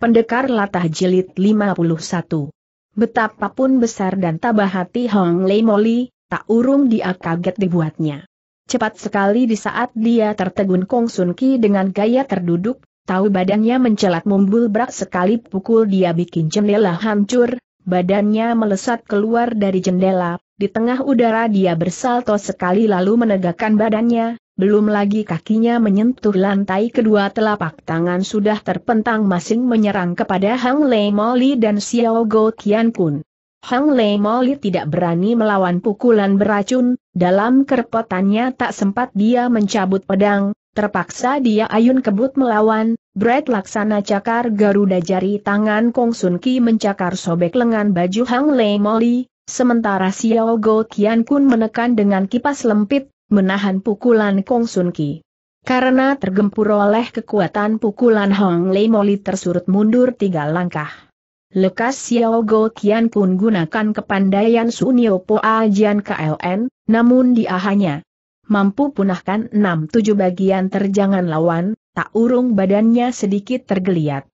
Pendekar Latah Jilid 51 Betapapun besar dan tabah hati Hong Lei Moli, tak urung dia kaget dibuatnya. Cepat sekali di saat dia tertegun Kong Sun Ki dengan gaya terduduk, tahu badannya mencelat mumbul berat sekali pukul dia bikin jendela hancur, badannya melesat keluar dari jendela, di tengah udara dia bersalto sekali lalu menegakkan badannya, belum lagi kakinya menyentuh lantai kedua telapak tangan sudah terpentang masing menyerang kepada Hang Lei Moli dan Xiao Go Qian Kun. Hang Lei Moli tidak berani melawan pukulan beracun, dalam kerepotannya tak sempat dia mencabut pedang, terpaksa dia ayun kebut melawan, Brad laksana cakar Garuda jari tangan Kong Sun Ki mencakar sobek lengan baju Hang Lei Moli, sementara Xiao Go Qian Kun menekan dengan kipas lempit, menahan pukulan Kong Sun Ki. Karena tergempur oleh kekuatan pukulan Hong Lei Moli tersurut mundur tiga langkah. Lekas Xiao Go Kian Kun gunakan kepandaian Sunio Po Ajian KLN, namun dia hanya mampu punahkan enam tujuh bagian terjangan lawan, tak urung badannya sedikit tergeliat.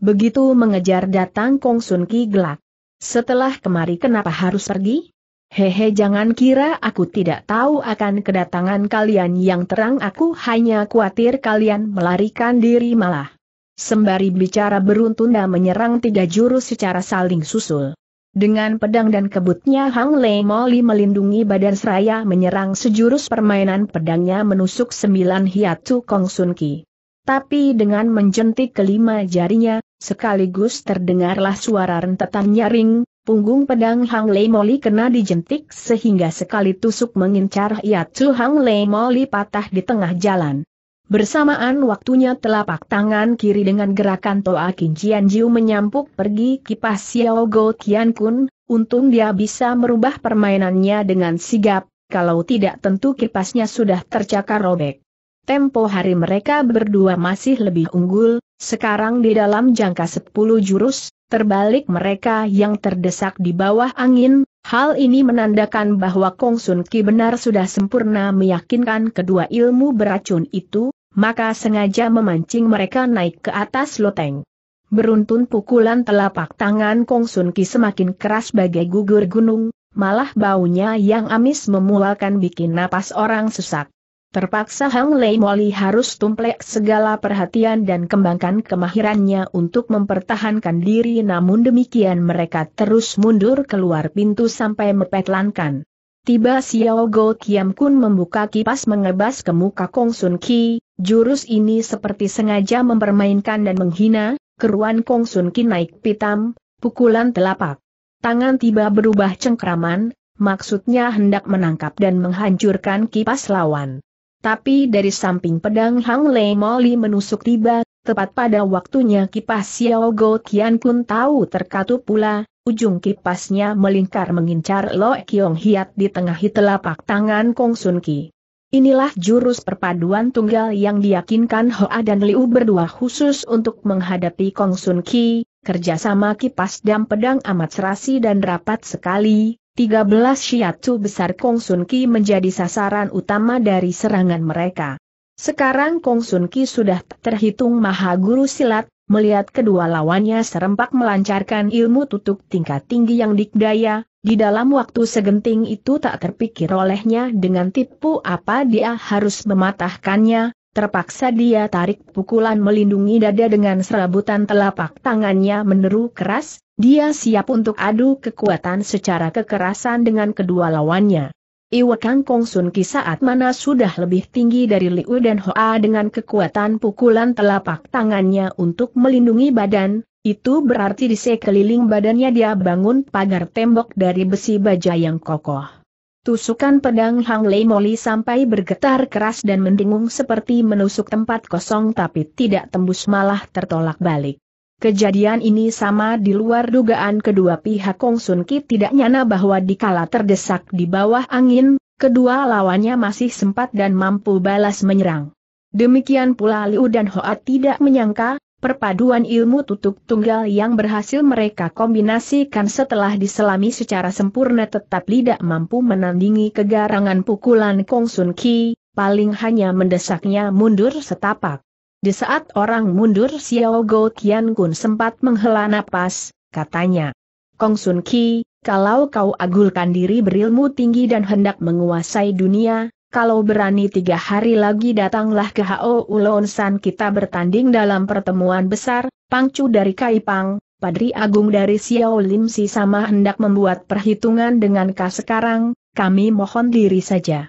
Begitu mengejar datang Kong Sun Ki gelak. Setelah kemari kenapa harus pergi? Hehe jangan kira aku tidak tahu akan kedatangan kalian yang terang aku hanya khawatir kalian melarikan diri malah. Sembari bicara beruntunda menyerang tiga jurus secara saling susul. Dengan pedang dan kebutnya Hang Lei Moli melindungi badan seraya menyerang sejurus permainan pedangnya menusuk sembilan hiatu Kong Sun Ki. Tapi dengan menjentik kelima jarinya, sekaligus terdengarlah suara rentetan nyaring, Punggung pedang Hang Lei Moli kena dijentik sehingga sekali tusuk mengincar Yatsu Hang Lei Moli patah di tengah jalan. Bersamaan waktunya telapak tangan kiri dengan gerakan Toa Kincian Jiu menyampuk pergi kipas Xiao Go Tian Kun, untung dia bisa merubah permainannya dengan sigap, kalau tidak tentu kipasnya sudah tercakar robek. Tempo hari mereka berdua masih lebih unggul, sekarang di dalam jangka 10 jurus, Terbalik mereka yang terdesak di bawah angin, hal ini menandakan bahwa Kong Sun Ki benar sudah sempurna meyakinkan kedua ilmu beracun itu, maka sengaja memancing mereka naik ke atas loteng. Beruntun pukulan telapak tangan Kong Sun Ki semakin keras bagai gugur gunung, malah baunya yang amis memualkan bikin napas orang sesak. Terpaksa Hang Lei Moli harus tumplek segala perhatian dan kembangkan kemahirannya untuk mempertahankan diri namun demikian mereka terus mundur keluar pintu sampai mepetlankan. Tiba Xiao Go Kiam Kun membuka kipas mengebas ke muka Kong Sun Ki, jurus ini seperti sengaja mempermainkan dan menghina, keruan Kong Sun Ki naik pitam, pukulan telapak. Tangan tiba berubah cengkraman, maksudnya hendak menangkap dan menghancurkan kipas lawan tapi dari samping pedang Hang Lei Moli menusuk tiba, tepat pada waktunya kipas Xiao Go Kian Kun tahu terkatup pula, ujung kipasnya melingkar mengincar Lo Kiong Hiat di tengah telapak tangan Kong Sun Ki. Inilah jurus perpaduan tunggal yang diyakinkan Hoa dan Liu berdua khusus untuk menghadapi Kong Sun Ki, kerjasama kipas dan pedang amat serasi dan rapat sekali, 13 shiatsu besar Kong Sun Ki menjadi sasaran utama dari serangan mereka. Sekarang Kong Sun Ki sudah terhitung maha guru silat, melihat kedua lawannya serempak melancarkan ilmu tutup tingkat tinggi yang dikdaya, di dalam waktu segenting itu tak terpikir olehnya dengan tipu apa dia harus mematahkannya, Terpaksa dia tarik pukulan melindungi dada dengan serabutan telapak tangannya meneru keras, dia siap untuk adu kekuatan secara kekerasan dengan kedua lawannya. Iwa Kong Sun Ki saat mana sudah lebih tinggi dari Liu dan Hoa dengan kekuatan pukulan telapak tangannya untuk melindungi badan, itu berarti di sekeliling badannya dia bangun pagar tembok dari besi baja yang kokoh. Tusukan pedang Hang Lei Moli sampai bergetar keras dan mendengung seperti menusuk tempat kosong tapi tidak tembus malah tertolak balik. Kejadian ini sama di luar dugaan kedua pihak Kong Sun Ki tidak nyana bahwa dikala terdesak di bawah angin, kedua lawannya masih sempat dan mampu balas menyerang. Demikian pula Liu dan Hoat tidak menyangka, perpaduan ilmu tutup tunggal yang berhasil mereka kombinasikan setelah diselami secara sempurna tetap tidak mampu menandingi kegarangan pukulan Kong Sun Ki, paling hanya mendesaknya mundur setapak. Di saat orang mundur Xiao Go Tian Kun sempat menghela napas, katanya. Kong Sun Ki, kalau kau agulkan diri berilmu tinggi dan hendak menguasai dunia, kalau berani tiga hari lagi datanglah ke Hao Ulonsan kita bertanding dalam pertemuan besar, Pangcu dari Kaipang, Padri Agung dari Xiao Lim Si sama hendak membuat perhitungan dengan Ka sekarang, kami mohon diri saja.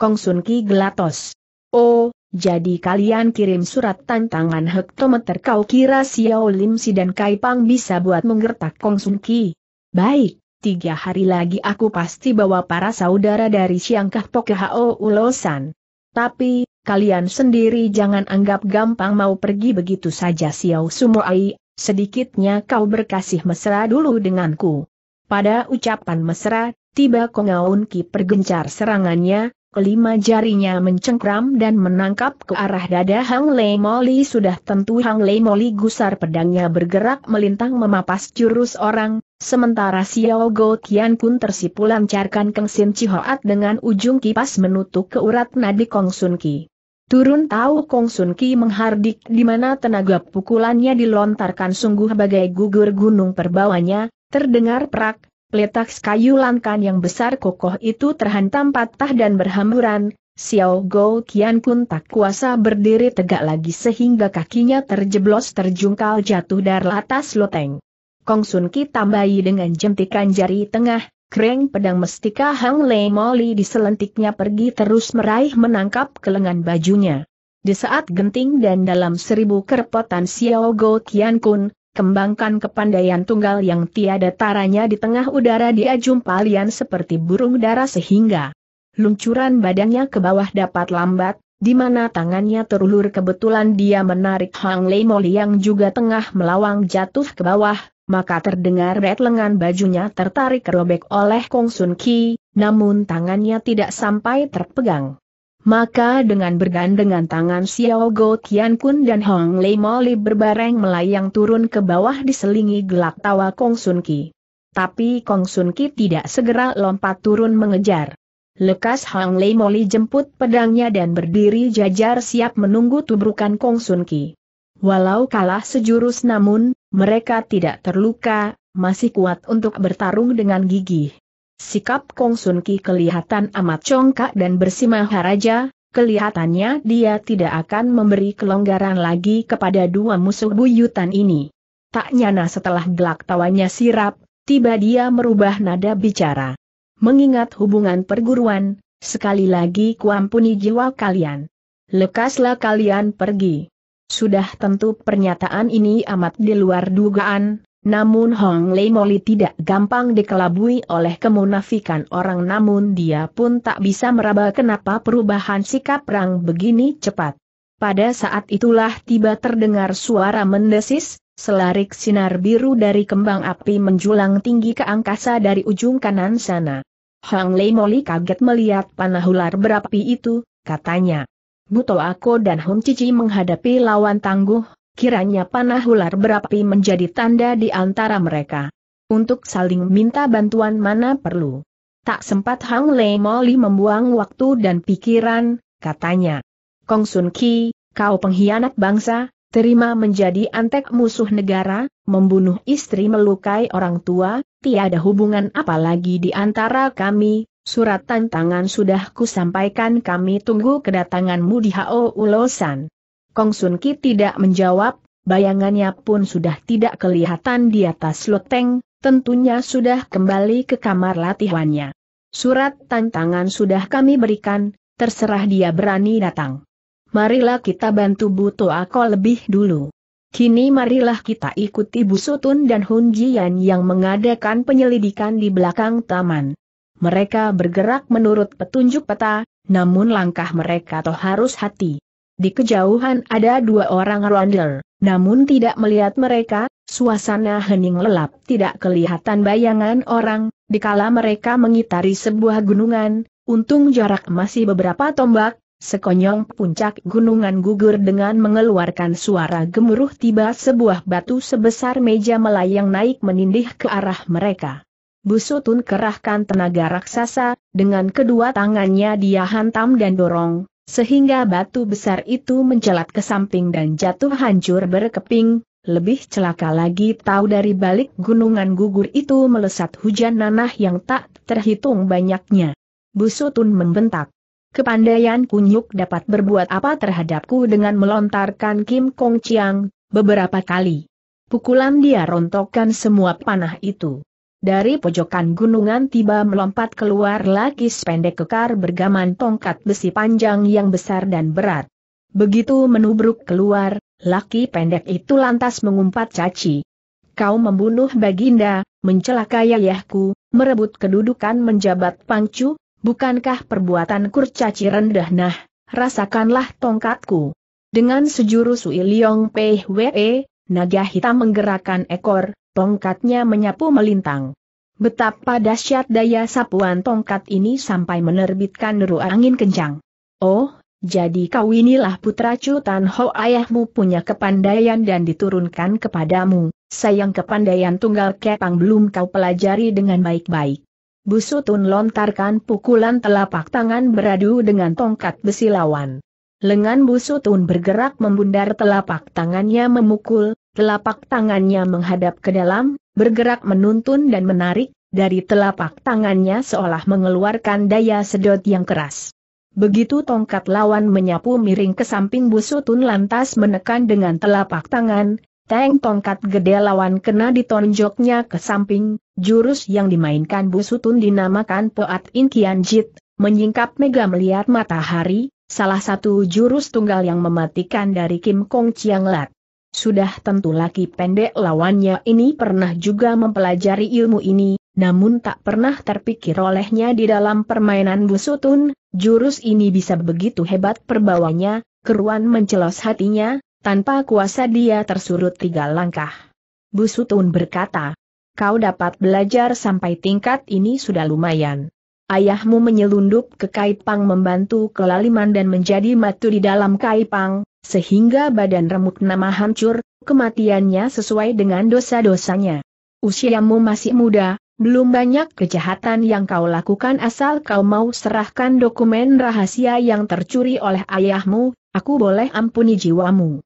Kong Sun Ki gelatos. Oh, jadi kalian kirim surat tantangan hektometer kau kira Xiao Lim Si dan Kaipang bisa buat menggertak Kong Sun Ki. Baik, tiga hari lagi aku pasti bawa para saudara dari Siangkah Pokehao Ulosan. Tapi, kalian sendiri jangan anggap gampang mau pergi begitu saja Xiao Sumoai, sedikitnya kau berkasih mesra dulu denganku. Pada ucapan mesra, tiba Kongaun Ki pergencar serangannya, Kelima jarinya mencengkram dan menangkap ke arah dada Hang Lei Moli sudah tentu Hang Lei Moli gusar pedangnya bergerak melintang memapas jurus orang, sementara Xiao Go Tian pun tersipu lancarkan Keng Sin Chihoat dengan ujung kipas menutup ke urat nadi Kong Sun Ki. Turun tahu Kong Sun Ki menghardik di mana tenaga pukulannya dilontarkan sungguh bagai gugur gunung perbawanya, terdengar perak, Letak kayu langkan yang besar kokoh itu terhantam patah dan berhamburan, Xiao Go Qian Kun tak kuasa berdiri tegak lagi sehingga kakinya terjeblos terjungkal jatuh dari atas loteng. Kong Sun Ki tambahi dengan jentikan jari tengah, kreng pedang mestika Hang Lei Moli diselentiknya pergi terus meraih menangkap kelengan bajunya. Di saat genting dan dalam seribu kerepotan Xiao Go Qian Kun, Kembangkan kepandaian tunggal yang tiada taranya di tengah udara dia jumpa lian seperti burung dara sehingga luncuran badannya ke bawah dapat lambat, di mana tangannya terulur kebetulan dia menarik Hang Lei Moli yang juga tengah melawang jatuh ke bawah, maka terdengar red lengan bajunya tertarik robek oleh Kong Sun Ki, namun tangannya tidak sampai terpegang. Maka dengan bergandengan tangan Xiao Go Tian Kun dan Hong Lei Moli berbareng melayang turun ke bawah diselingi gelak tawa Kong Sun Ki. Tapi Kong Sun Ki tidak segera lompat turun mengejar. Lekas Hong Lei Moli jemput pedangnya dan berdiri jajar siap menunggu tubrukan Kong Sun Ki. Walau kalah sejurus namun, mereka tidak terluka, masih kuat untuk bertarung dengan gigih. Sikap Kong Sun Ki kelihatan amat congkak dan bersimah raja, kelihatannya dia tidak akan memberi kelonggaran lagi kepada dua musuh buyutan ini. Tak nyana setelah gelak tawanya sirap, tiba dia merubah nada bicara. Mengingat hubungan perguruan, sekali lagi kuampuni jiwa kalian. Lekaslah kalian pergi. Sudah tentu pernyataan ini amat di luar dugaan, namun Hong Lei Moli tidak gampang dikelabui oleh kemunafikan orang namun dia pun tak bisa meraba kenapa perubahan sikap Rang begini cepat. Pada saat itulah tiba terdengar suara mendesis, selarik sinar biru dari kembang api menjulang tinggi ke angkasa dari ujung kanan sana. Hong Lei Moli kaget melihat panah ular berapi itu, katanya. Buto Ako dan Hong Cici menghadapi lawan tangguh, Kiranya panah ular berapi menjadi tanda di antara mereka. Untuk saling minta bantuan mana perlu. Tak sempat Hang Lei Moli membuang waktu dan pikiran, katanya. Kong Sun Ki, kau pengkhianat bangsa, terima menjadi antek musuh negara, membunuh istri melukai orang tua, tiada hubungan apalagi di antara kami, surat tantangan sudah kusampaikan kami tunggu kedatanganmu di Hao Ulosan. Kong Sun Ki tidak menjawab, bayangannya pun sudah tidak kelihatan di atas loteng, tentunya sudah kembali ke kamar latihannya. Surat tantangan sudah kami berikan, terserah dia berani datang. Marilah kita bantu Buto Ako lebih dulu. Kini marilah kita ikuti Bu Sutun dan Hun Jian yang mengadakan penyelidikan di belakang taman. Mereka bergerak menurut petunjuk peta, namun langkah mereka toh harus hati. Di kejauhan ada dua orang rondel, namun tidak melihat mereka, suasana hening lelap tidak kelihatan bayangan orang, dikala mereka mengitari sebuah gunungan, untung jarak masih beberapa tombak, sekonyong puncak gunungan gugur dengan mengeluarkan suara gemuruh tiba sebuah batu sebesar meja melayang naik menindih ke arah mereka. Busutun kerahkan tenaga raksasa, dengan kedua tangannya dia hantam dan dorong, sehingga batu besar itu mencelat ke samping dan jatuh hancur berkeping, lebih celaka lagi tahu dari balik gunungan gugur itu melesat hujan nanah yang tak terhitung banyaknya. Busutun membentak. Kepandaian kunyuk dapat berbuat apa terhadapku dengan melontarkan Kim Kong Chiang, beberapa kali. Pukulan dia rontokkan semua panah itu. Dari pojokan gunungan tiba melompat keluar laki pendek kekar bergaman tongkat besi panjang yang besar dan berat. Begitu menubruk keluar, laki pendek itu lantas mengumpat caci. Kau membunuh baginda, mencelakai ayahku, merebut kedudukan menjabat pangcu, bukankah perbuatan kurcaci rendah nah, rasakanlah tongkatku. Dengan sejurus Sui Pei Wee, naga hitam menggerakkan ekor, tongkatnya menyapu melintang. Betapa dahsyat daya sapuan tongkat ini sampai menerbitkan deru angin kencang. Oh, jadi kau inilah putra Chu Tan Ho ayahmu punya kepandaian dan diturunkan kepadamu, sayang kepandaian tunggal kepang belum kau pelajari dengan baik-baik. Busutun lontarkan pukulan telapak tangan beradu dengan tongkat besi lawan. Lengan Busutun bergerak membundar telapak tangannya memukul, telapak tangannya menghadap ke dalam, bergerak menuntun dan menarik, dari telapak tangannya seolah mengeluarkan daya sedot yang keras. Begitu tongkat lawan menyapu miring ke samping Busutun lantas menekan dengan telapak tangan, Teng tongkat gede lawan kena ditonjoknya ke samping, jurus yang dimainkan Busutun dinamakan Poat Inkian Jit, menyingkap mega melihat matahari, salah satu jurus tunggal yang mematikan dari Kim Kong Chiang Lat. Sudah tentu laki pendek lawannya ini pernah juga mempelajari ilmu ini, namun tak pernah terpikir olehnya di dalam permainan busutun, jurus ini bisa begitu hebat perbawanya, keruan mencelos hatinya, tanpa kuasa dia tersurut tiga langkah. Busutun berkata, kau dapat belajar sampai tingkat ini sudah lumayan. Ayahmu menyelundup ke Kaipang membantu kelaliman dan menjadi matu di dalam Kaipang, sehingga badan remuk nama hancur, kematiannya sesuai dengan dosa-dosanya. Usiamu masih muda, belum banyak kejahatan yang kau lakukan asal kau mau serahkan dokumen rahasia yang tercuri oleh ayahmu, aku boleh ampuni jiwamu.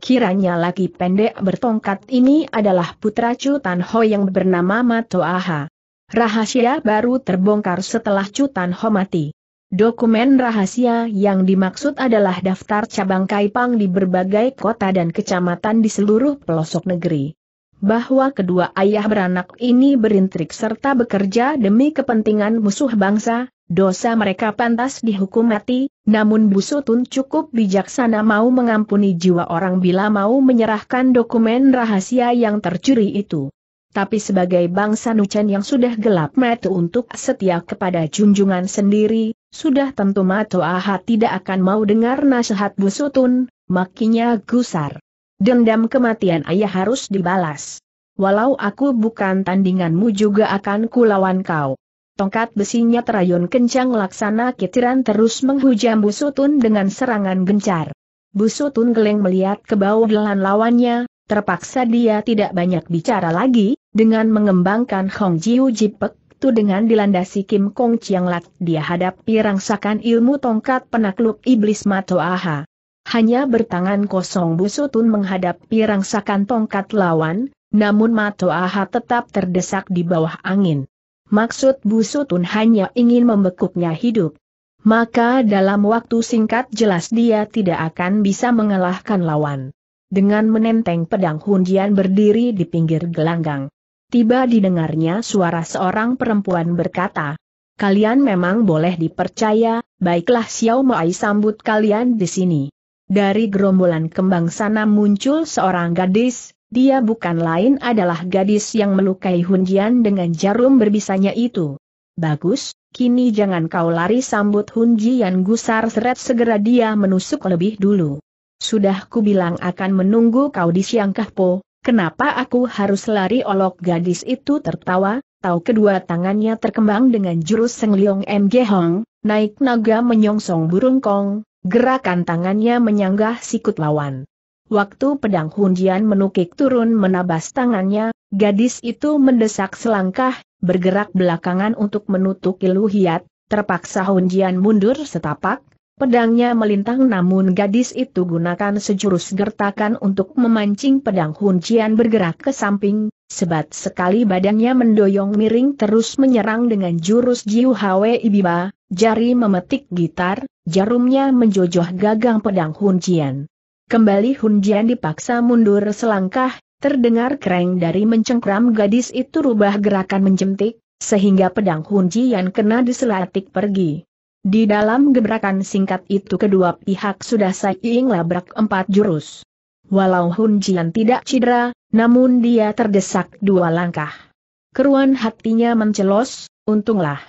Kiranya laki pendek bertongkat ini adalah putra Chu Tan Ho yang bernama Matoaha. Rahasia baru terbongkar setelah Chu Tan Ho mati. Dokumen rahasia yang dimaksud adalah daftar cabang Kaipang di berbagai kota dan kecamatan di seluruh pelosok negeri. Bahwa kedua ayah beranak ini berintrik serta bekerja demi kepentingan musuh bangsa, dosa mereka pantas dihukum mati, namun Busutun cukup bijaksana mau mengampuni jiwa orang bila mau menyerahkan dokumen rahasia yang tercuri itu tapi sebagai bangsa Nucen yang sudah gelap mata untuk setia kepada junjungan sendiri, sudah tentu Mato Ahat tidak akan mau dengar nasihat Busutun, makinya gusar. Dendam kematian ayah harus dibalas. Walau aku bukan tandinganmu juga akan kulawan kau. Tongkat besinya terayun kencang laksana kitiran terus menghujam Busutun dengan serangan gencar. Busutun geleng melihat ke bawah belahan lawannya, terpaksa dia tidak banyak bicara lagi, dengan mengembangkan Hong Jiu Jipek, itu dengan dilandasi Kim Kong Chiang Lat dia hadapi rangsakan ilmu tongkat penakluk iblis Aha. Hanya bertangan kosong Busutun menghadapi rangsakan tongkat lawan, namun Aha tetap terdesak di bawah angin. Maksud Busutun hanya ingin membekuknya hidup. Maka dalam waktu singkat jelas dia tidak akan bisa mengalahkan lawan. Dengan menenteng pedang Hundian berdiri di pinggir gelanggang tiba didengarnya suara seorang perempuan berkata, Kalian memang boleh dipercaya, baiklah Xiao Mai sambut kalian di sini. Dari gerombolan kembang sana muncul seorang gadis, dia bukan lain adalah gadis yang melukai Hunjian dengan jarum berbisanya itu. Bagus, kini jangan kau lari sambut Hunjian gusar seret segera dia menusuk lebih dulu. Sudah kubilang akan menunggu kau di siang kahpo, Kenapa aku harus lari olok gadis itu tertawa, tahu kedua tangannya terkembang dengan jurus Seng Leong MG Hong, naik naga menyongsong burung kong, gerakan tangannya menyanggah sikut lawan. Waktu pedang Hundian menukik turun menabas tangannya, gadis itu mendesak selangkah, bergerak belakangan untuk menutupi Luhiat, terpaksa Hundian mundur setapak, Pedangnya melintang namun gadis itu gunakan sejurus gertakan untuk memancing pedang Huncian bergerak ke samping, sebat sekali badannya mendoyong miring terus menyerang dengan jurus Jiu Hwe Ibiba, jari memetik gitar, jarumnya menjojoh gagang pedang Huncian. Kembali Huncian dipaksa mundur selangkah, terdengar kereng dari mencengkram gadis itu rubah gerakan menjentik, sehingga pedang Huncian kena diselatik pergi. Di dalam gebrakan singkat itu kedua pihak sudah saing labrak empat jurus. Walau Hun Jian tidak cedera, namun dia terdesak dua langkah. Keruan hatinya mencelos, untunglah.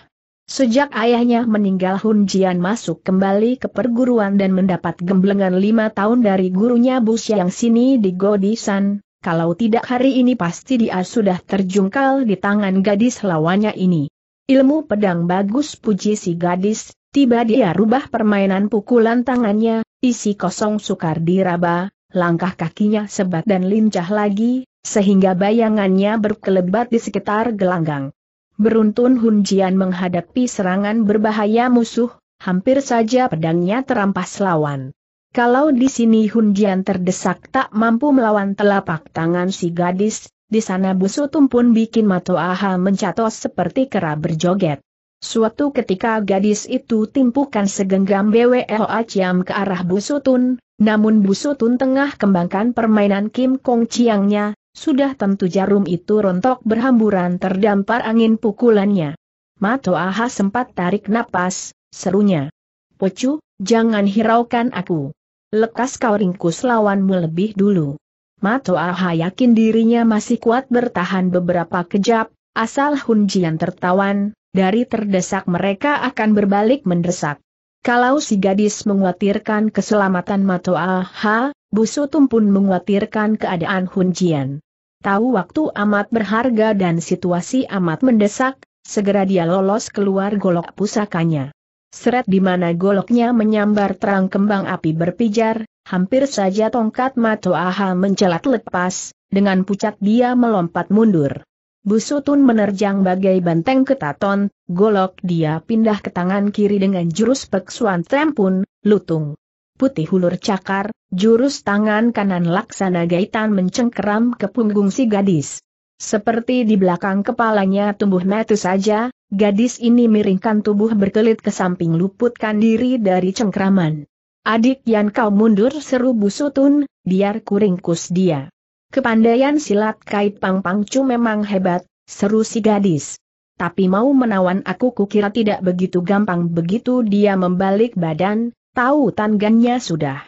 Sejak ayahnya meninggal Hun Jian masuk kembali ke perguruan dan mendapat gemblengan lima tahun dari gurunya Bu yang sini di Godisan, kalau tidak hari ini pasti dia sudah terjungkal di tangan gadis lawannya ini. Ilmu pedang bagus puji si gadis, Tiba dia rubah permainan pukulan tangannya, isi kosong sukar diraba, langkah kakinya sebat dan lincah lagi, sehingga bayangannya berkelebat di sekitar gelanggang. Beruntun Hun Jian menghadapi serangan berbahaya musuh, hampir saja pedangnya terampas lawan. Kalau di sini Hun Jian terdesak tak mampu melawan telapak tangan si gadis, di sana busu tumpun bikin Mato Aha mencatos seperti kera berjoget. Suatu ketika gadis itu timpukan segenggam BWO Aciam ke arah Busutun, namun Busutun tengah kembangkan permainan Kim Kong Chiangnya, sudah tentu jarum itu rontok berhamburan terdampar angin pukulannya. Mato Aha sempat tarik napas, serunya. Pocu, jangan hiraukan aku. Lekas kau ringkus lawanmu lebih dulu. Mato Aha yakin dirinya masih kuat bertahan beberapa kejap, asal Hun Jian tertawan, dari terdesak mereka akan berbalik mendesak. Kalau si gadis menguatirkan keselamatan Matoa Ha, Busutum pun menguatirkan keadaan Hunjian. Tahu waktu amat berharga dan situasi amat mendesak, segera dia lolos keluar golok pusakanya. Seret di mana goloknya menyambar terang kembang api berpijar, hampir saja tongkat Ha mencelat lepas, dengan pucat dia melompat mundur. Busutun menerjang bagai banteng ketaton, golok dia pindah ke tangan kiri dengan jurus peksuan trempun, lutung. Putih hulur cakar, jurus tangan kanan laksana gaitan mencengkeram ke punggung si gadis. Seperti di belakang kepalanya tumbuh metu saja, gadis ini miringkan tubuh berkelit ke samping luputkan diri dari cengkraman. Adik yang kau mundur seru busutun, biar kuringkus dia. Kepandaian silat kait Pang Pangcu memang hebat, seru si gadis. Tapi mau menawan aku kukira tidak begitu gampang begitu dia membalik badan, tahu tangannya sudah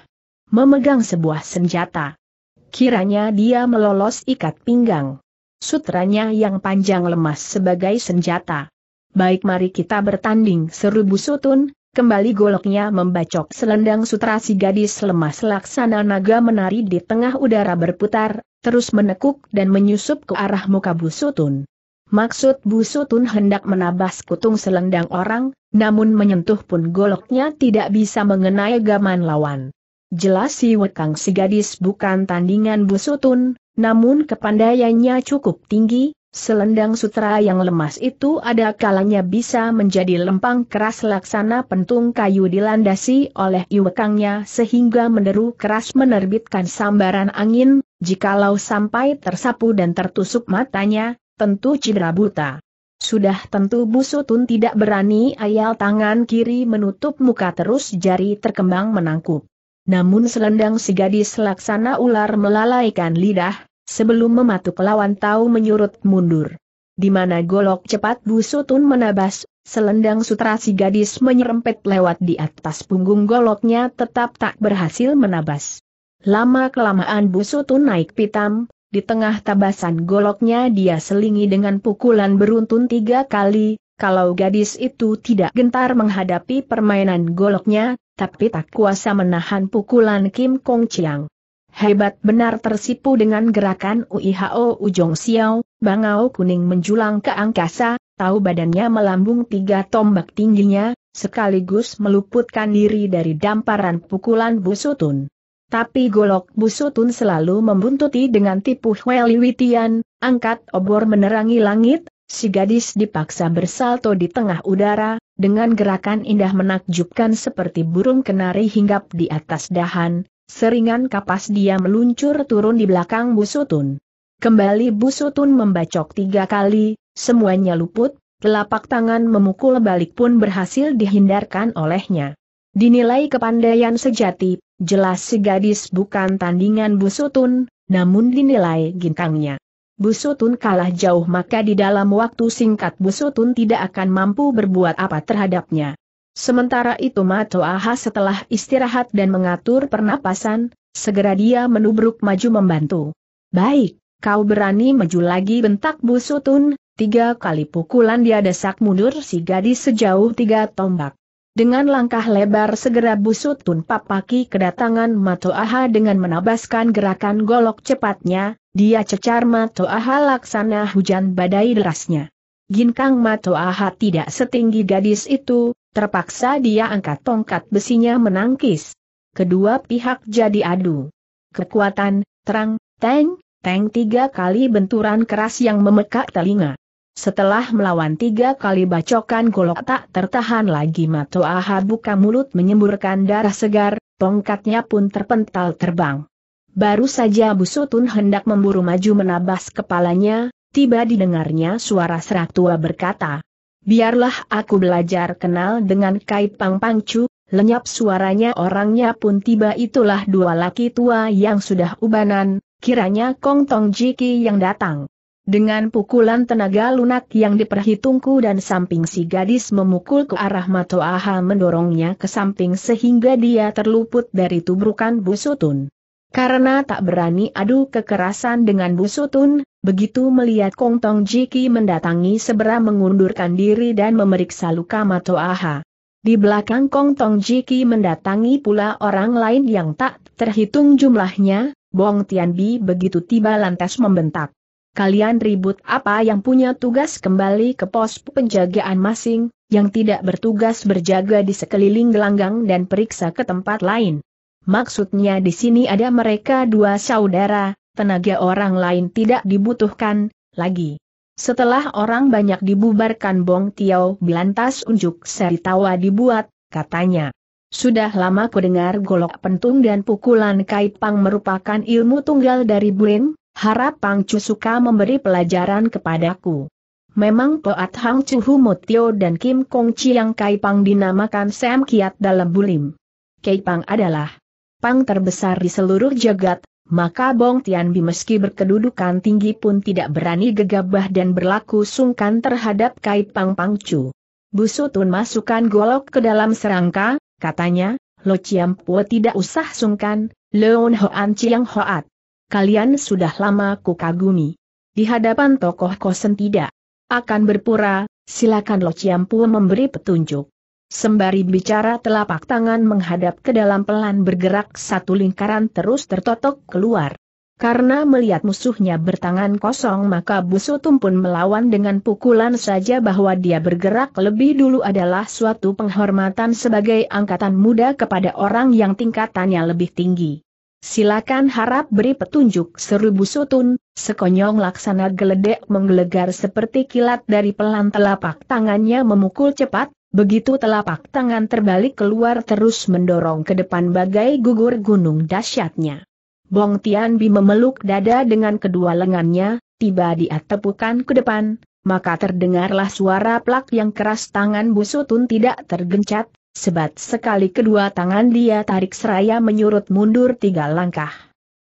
memegang sebuah senjata. Kiranya dia melolos ikat pinggang. Sutranya yang panjang lemas sebagai senjata. Baik mari kita bertanding seru busutun, kembali goloknya membacok selendang sutra si gadis lemas laksana naga menari di tengah udara berputar, terus menekuk dan menyusup ke arah muka Busutun. Maksud Busutun hendak menabas kutung selendang orang, namun menyentuh pun goloknya tidak bisa mengenai gaman lawan. Jelas si Wekang si gadis bukan tandingan Busutun, namun kepandaiannya cukup tinggi, selendang sutra yang lemas itu ada kalanya bisa menjadi lempang keras laksana pentung kayu dilandasi oleh iwekangnya sehingga menderu keras menerbitkan sambaran angin, Jikalau sampai tersapu dan tertusuk matanya, tentu cedera buta. Sudah tentu Busutun tidak berani ayal tangan kiri menutup muka terus jari terkembang menangkup. Namun selendang si gadis laksana ular melalaikan lidah, sebelum mematuk lawan tahu menyurut mundur. Di mana golok cepat Busutun menabas, selendang sutra si gadis menyerempet lewat di atas punggung goloknya tetap tak berhasil menabas. Lama-kelamaan Busutu naik pitam, di tengah tabasan goloknya dia selingi dengan pukulan beruntun tiga kali, kalau gadis itu tidak gentar menghadapi permainan goloknya, tapi tak kuasa menahan pukulan Kim Kong Chiang. Hebat benar tersipu dengan gerakan UIHO Ujong Xiao, bangau kuning menjulang ke angkasa, tahu badannya melambung tiga tombak tingginya, sekaligus meluputkan diri dari damparan pukulan busutun. Tapi golok busutun selalu membuntuti dengan tipu Witian, angkat obor menerangi langit, si gadis dipaksa bersalto di tengah udara, dengan gerakan indah menakjubkan seperti burung kenari hinggap di atas dahan, seringan kapas dia meluncur turun di belakang busutun. Kembali busutun membacok tiga kali, semuanya luput, telapak tangan memukul balik pun berhasil dihindarkan olehnya. Dinilai kepandaian sejati Jelas si gadis bukan tandingan Busutun, namun dinilai gintangnya. Busutun kalah jauh maka di dalam waktu singkat Busutun tidak akan mampu berbuat apa terhadapnya. Sementara itu Mato Aha setelah istirahat dan mengatur pernapasan, segera dia menubruk maju membantu. Baik, kau berani maju lagi bentak Busutun, tiga kali pukulan dia desak mundur si gadis sejauh tiga tombak. Dengan langkah lebar segera busut Tun Papaki kedatangan Mato Aha dengan menabaskan gerakan golok cepatnya, dia cecar Mato Aha laksana hujan badai derasnya. Ginkang Mato Aha tidak setinggi gadis itu, terpaksa dia angkat tongkat besinya menangkis. Kedua pihak jadi adu. Kekuatan, terang, teng, teng tiga kali benturan keras yang memekak telinga. Setelah melawan tiga kali bacokan golok tak tertahan lagi Mato Aha buka mulut menyemburkan darah segar, tongkatnya pun terpental terbang. Baru saja Busutun hendak memburu maju menabas kepalanya, tiba didengarnya suara serak tua berkata, Biarlah aku belajar kenal dengan kait Pang Pangcu, lenyap suaranya orangnya pun tiba itulah dua laki tua yang sudah ubanan, kiranya Kong Tong Jiki yang datang. Dengan pukulan tenaga lunak yang diperhitungku dan samping si gadis memukul ke arah Aha mendorongnya ke samping sehingga dia terluput dari tubrukan busutun. Karena tak berani adu kekerasan dengan busutun, begitu melihat Kong Tong Jiki mendatangi sebera mengundurkan diri dan memeriksa luka Aha. Di belakang Kong Tong Jiki mendatangi pula orang lain yang tak terhitung jumlahnya, Bong Tianbi begitu tiba lantas membentak kalian ribut apa yang punya tugas kembali ke pos penjagaan masing, yang tidak bertugas berjaga di sekeliling gelanggang dan periksa ke tempat lain. Maksudnya di sini ada mereka dua saudara, tenaga orang lain tidak dibutuhkan, lagi. Setelah orang banyak dibubarkan Bong Tiao belantas unjuk seri tawa dibuat, katanya. Sudah lama kudengar golok pentung dan pukulan kaipang merupakan ilmu tunggal dari Blin, Harap Pang Chu suka memberi pelajaran kepadaku. Memang Poat Hang Chu Hu Motio dan Kim Kong Chiang Kai Pang dinamakan Sam Kiat dalam bulim. Kai Pang adalah Pang terbesar di seluruh jagat, maka Bong Tian Bi meski berkedudukan tinggi pun tidak berani gegabah dan berlaku sungkan terhadap Kai Pang Pang Pangcu. Busutun masukkan golok ke dalam serangka, katanya, Lo Chiam Po tidak usah sungkan, Leon Hoan Chiang Hoat kalian sudah lama ku kagumi. Di hadapan tokoh kosen tidak akan berpura, silakan Lo Ciampu memberi petunjuk. Sembari bicara telapak tangan menghadap ke dalam pelan bergerak satu lingkaran terus tertotok keluar. Karena melihat musuhnya bertangan kosong maka Busutum pun melawan dengan pukulan saja bahwa dia bergerak lebih dulu adalah suatu penghormatan sebagai angkatan muda kepada orang yang tingkatannya lebih tinggi. Silakan harap beri petunjuk seru busutun, sekonyong laksana geledek menggelegar seperti kilat dari pelan telapak tangannya memukul cepat, begitu telapak tangan terbalik keluar terus mendorong ke depan bagai gugur gunung dahsyatnya. Bong Tianbi memeluk dada dengan kedua lengannya, tiba di tepukan ke depan, maka terdengarlah suara plak yang keras tangan busutun tidak tergencat, Sebat sekali kedua tangan dia tarik seraya menyurut mundur tiga langkah.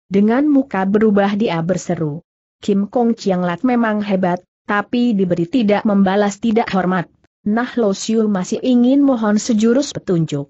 Dengan muka berubah dia berseru. Kim Kong Chiang Lat memang hebat, tapi diberi tidak membalas tidak hormat. Nah Lo Siu masih ingin mohon sejurus petunjuk.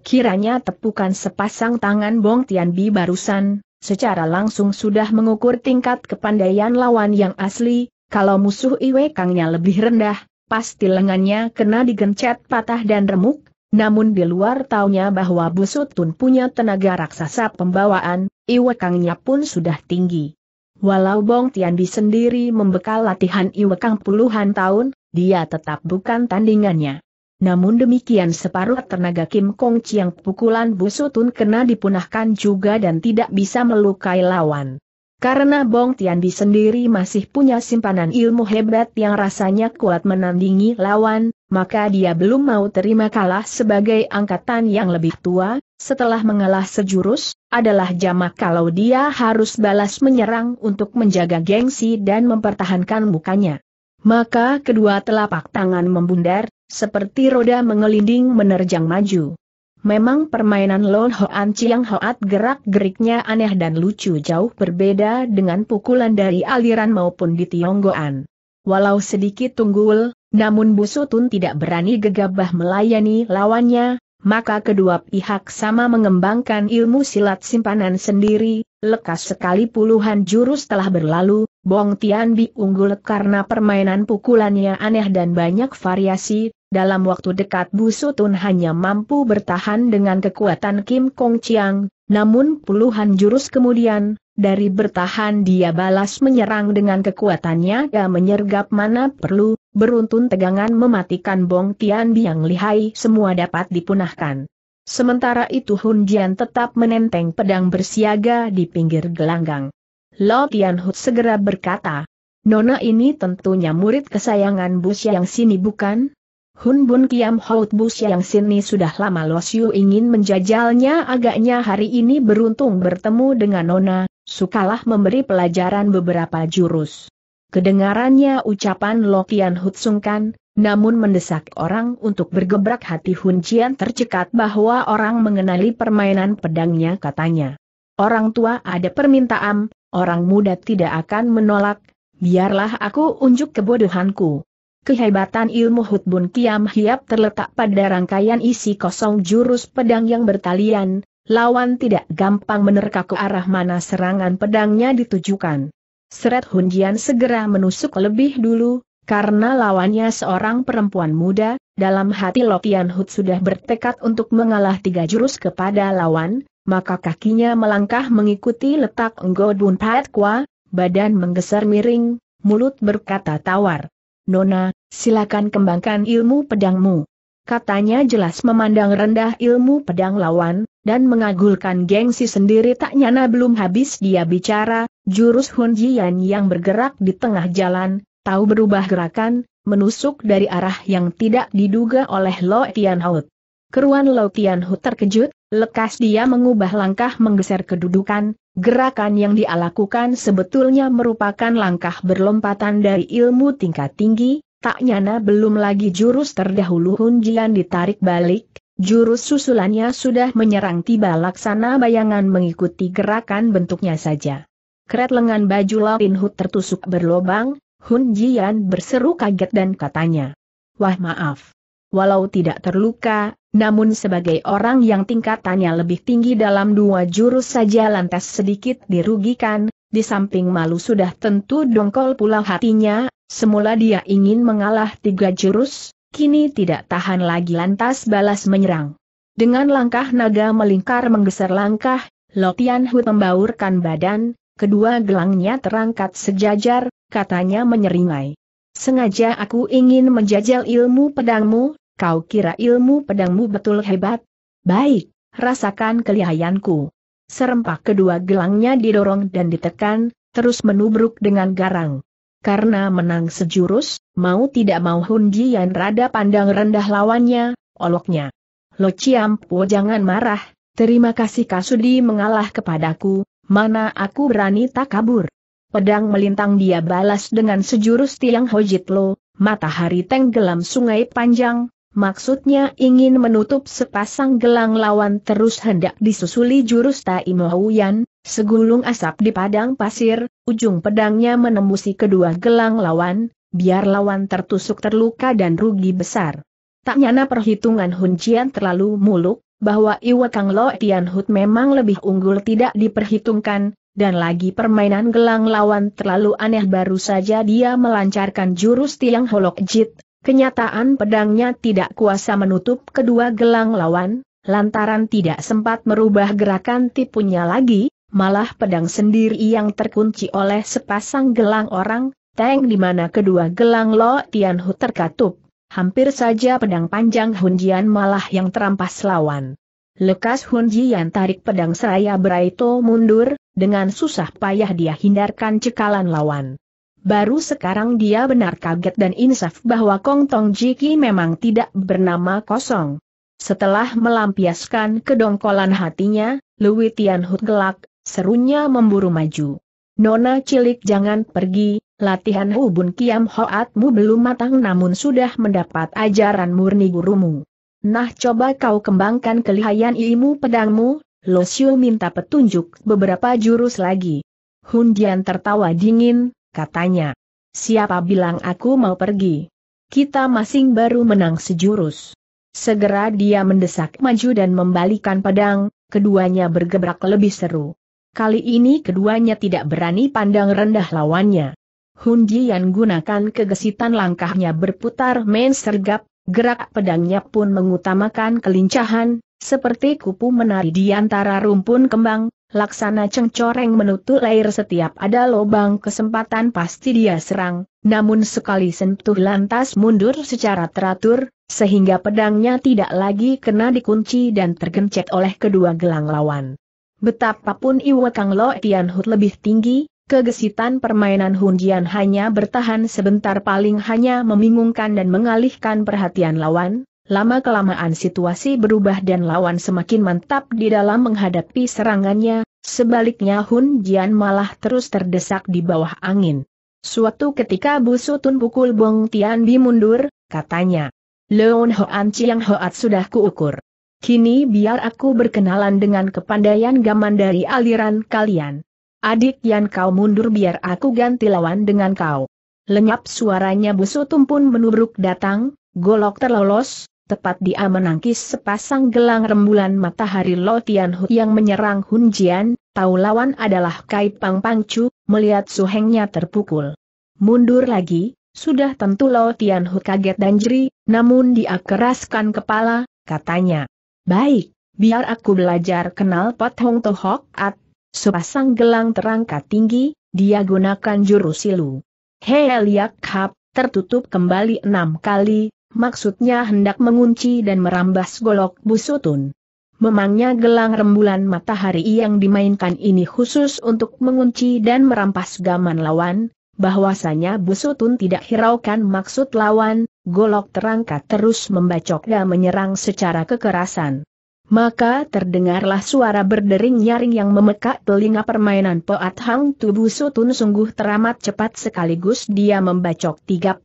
Kiranya tepukan sepasang tangan Bong Tian Bi barusan, secara langsung sudah mengukur tingkat kepandaian lawan yang asli, kalau musuh Iwe Kangnya lebih rendah, pasti lengannya kena digencet patah dan remuk, namun di luar taunya bahwa Busutun punya tenaga raksasa pembawaan, iwekangnya pun sudah tinggi. Walau Bong Tiandi sendiri membekal latihan iwekang puluhan tahun, dia tetap bukan tandingannya. Namun demikian separuh tenaga Kim Kong Chiang pukulan Busutun kena dipunahkan juga dan tidak bisa melukai lawan. Karena Bong Tianbi sendiri masih punya simpanan ilmu hebat yang rasanya kuat menandingi lawan, maka dia belum mau terima kalah sebagai angkatan yang lebih tua, setelah mengalah sejurus, adalah jamak kalau dia harus balas menyerang untuk menjaga gengsi dan mempertahankan mukanya. Maka kedua telapak tangan membundar, seperti roda mengelinding menerjang maju. Memang permainan Lon Hoan Chiang Hoat gerak-geriknya aneh dan lucu jauh berbeda dengan pukulan dari aliran maupun di Tionggoan. Walau sedikit tunggul, namun Busutun tidak berani gegabah melayani lawannya, maka kedua pihak sama mengembangkan ilmu silat simpanan sendiri, lekas sekali puluhan jurus telah berlalu, Bong Tian Bi unggul karena permainan pukulannya aneh dan banyak variasi, dalam waktu dekat Bu Sutun hanya mampu bertahan dengan kekuatan Kim Kong Chiang, namun puluhan jurus kemudian, dari bertahan dia balas menyerang dengan kekuatannya ya menyergap mana perlu, beruntun tegangan mematikan Bong Tian Biang lihai semua dapat dipunahkan. Sementara itu Hun Jian tetap menenteng pedang bersiaga di pinggir gelanggang. Lo Tian Hu segera berkata, Nona ini tentunya murid kesayangan Bu Siang sini bukan? Hun Bun Kiam Hout Bus yang sini sudah lama Yu ingin menjajalnya agaknya hari ini beruntung bertemu dengan Nona, sukalah memberi pelajaran beberapa jurus. Kedengarannya ucapan Lokian Hut sungkan, namun mendesak orang untuk bergebrak hati Hun Jian tercekat bahwa orang mengenali permainan pedangnya katanya. Orang tua ada permintaan, orang muda tidak akan menolak, biarlah aku unjuk kebodohanku. Kehebatan ilmu Hutbun Kiam Hiap terletak pada rangkaian isi kosong jurus pedang yang bertalian, lawan tidak gampang menerka ke arah mana serangan pedangnya ditujukan. Seret Hunjian segera menusuk lebih dulu, karena lawannya seorang perempuan muda, dalam hati Lopian Hut sudah bertekad untuk mengalah tiga jurus kepada lawan, maka kakinya melangkah mengikuti letak Nggodun kwa. badan menggeser miring, mulut berkata tawar. Nona, silakan kembangkan ilmu pedangmu. Katanya jelas memandang rendah ilmu pedang lawan, dan mengagulkan gengsi sendiri tak nyana belum habis dia bicara, jurus Hun Jian yang bergerak di tengah jalan, tahu berubah gerakan, menusuk dari arah yang tidak diduga oleh Lo Hout. Keruan Lo Hout terkejut, lekas dia mengubah langkah menggeser kedudukan, Gerakan yang dia lakukan sebetulnya merupakan langkah berlompatan dari ilmu tingkat tinggi, tak nyana belum lagi jurus terdahulu Hunjian ditarik balik, jurus susulannya sudah menyerang tiba laksana bayangan mengikuti gerakan bentuknya saja. Keret lengan baju Lawin Hut tertusuk berlobang, Hun Jian berseru kaget dan katanya. Wah maaf walau tidak terluka, namun sebagai orang yang tingkatannya lebih tinggi dalam dua jurus saja lantas sedikit dirugikan, di samping malu sudah tentu dongkol pula hatinya, semula dia ingin mengalah tiga jurus, kini tidak tahan lagi lantas balas menyerang. Dengan langkah naga melingkar menggeser langkah, Lotian Hu membaurkan badan, kedua gelangnya terangkat sejajar, katanya menyeringai. Sengaja aku ingin menjajal ilmu pedangmu, Kau kira ilmu pedangmu betul hebat? Baik, rasakan kelihayanku. Serempak kedua gelangnya didorong dan ditekan, terus menubruk dengan garang. Karena menang sejurus, mau tidak mau Hun Jian rada pandang rendah lawannya, oloknya. Lo Po jangan marah, terima kasih Kasudi mengalah kepadaku, mana aku berani tak kabur. Pedang melintang dia balas dengan sejurus tiang hojit lo, matahari tenggelam sungai panjang, Maksudnya ingin menutup sepasang gelang lawan terus hendak disusuli jurus Tai Mohuyan, segulung asap di padang pasir, ujung pedangnya menembusi kedua gelang lawan, biar lawan tertusuk terluka dan rugi besar. Tak nyana perhitungan Hun Jian terlalu muluk, bahwa Iwa Kang Lo Tian Hut memang lebih unggul tidak diperhitungkan, dan lagi permainan gelang lawan terlalu aneh baru saja dia melancarkan jurus tiang holok jit Kenyataan pedangnya tidak kuasa menutup kedua gelang lawan, lantaran tidak sempat merubah gerakan tipunya lagi, malah pedang sendiri yang terkunci oleh sepasang gelang orang, tank di mana kedua gelang Lo Tianhu terkatup. Hampir saja pedang panjang Hunjian malah yang terampas lawan. Lekas Hunjian tarik pedang seraya beraito mundur, dengan susah payah dia hindarkan cekalan lawan. Baru sekarang dia benar kaget dan insaf bahwa Kong Tong Jiki memang tidak bernama kosong. Setelah melampiaskan kedongkolan hatinya, Louis Tianhut gelak, serunya memburu maju. Nona cilik jangan pergi, latihan hubun kiam hoatmu belum matang namun sudah mendapat ajaran murni gurumu. Nah coba kau kembangkan kelihayan ilmu pedangmu, Lo Xiu minta petunjuk beberapa jurus lagi. Hun Jian tertawa dingin, katanya. Siapa bilang aku mau pergi? Kita masing baru menang sejurus. Segera dia mendesak maju dan membalikan pedang, keduanya bergebrak lebih seru. Kali ini keduanya tidak berani pandang rendah lawannya. Hun Jian gunakan kegesitan langkahnya berputar main sergap, gerak pedangnya pun mengutamakan kelincahan, seperti kupu menari di antara rumpun kembang, Laksana cengcoreng menutup leher setiap ada lobang kesempatan pasti dia serang, namun sekali sentuh lantas mundur secara teratur, sehingga pedangnya tidak lagi kena dikunci dan tergencet oleh kedua gelang lawan. Betapapun Iwa Kang Lo Tian Hut lebih tinggi, kegesitan permainan Jian hanya bertahan sebentar paling hanya membingungkan dan mengalihkan perhatian lawan, lama-kelamaan situasi berubah dan lawan semakin mantap di dalam menghadapi serangannya, sebaliknya Hun Jian malah terus terdesak di bawah angin. Suatu ketika Bu Sutun pukul Bong Tian Bi mundur, katanya. Leon Hoan Chiang Hoat sudah kuukur. Kini biar aku berkenalan dengan kepandaian gaman dari aliran kalian. Adik Yan kau mundur biar aku ganti lawan dengan kau. Lenyap suaranya Bu Sutum pun menubruk datang, golok terlolos, tepat dia menangkis sepasang gelang rembulan matahari Lo Tianhu yang menyerang Hun Jian, tahu lawan adalah Kai Pang Pangcu, melihat suhengnya terpukul. Mundur lagi, sudah tentu Lo Tianhu kaget dan jeri, namun dia keraskan kepala, katanya. Baik, biar aku belajar kenal Pot Hong Tohok At, sepasang gelang terangkat tinggi, dia gunakan jurus silu. Hei Liak Hap, tertutup kembali enam kali, Maksudnya hendak mengunci dan merambas golok busutun. Memangnya gelang rembulan matahari yang dimainkan ini khusus untuk mengunci dan merampas gaman lawan, bahwasanya busutun tidak hiraukan maksud lawan, golok terangkat terus membacok dan menyerang secara kekerasan. Maka terdengarlah suara berdering nyaring yang memekak telinga permainan Poat Hang tubuh Sutun sungguh teramat cepat sekaligus dia membacok 36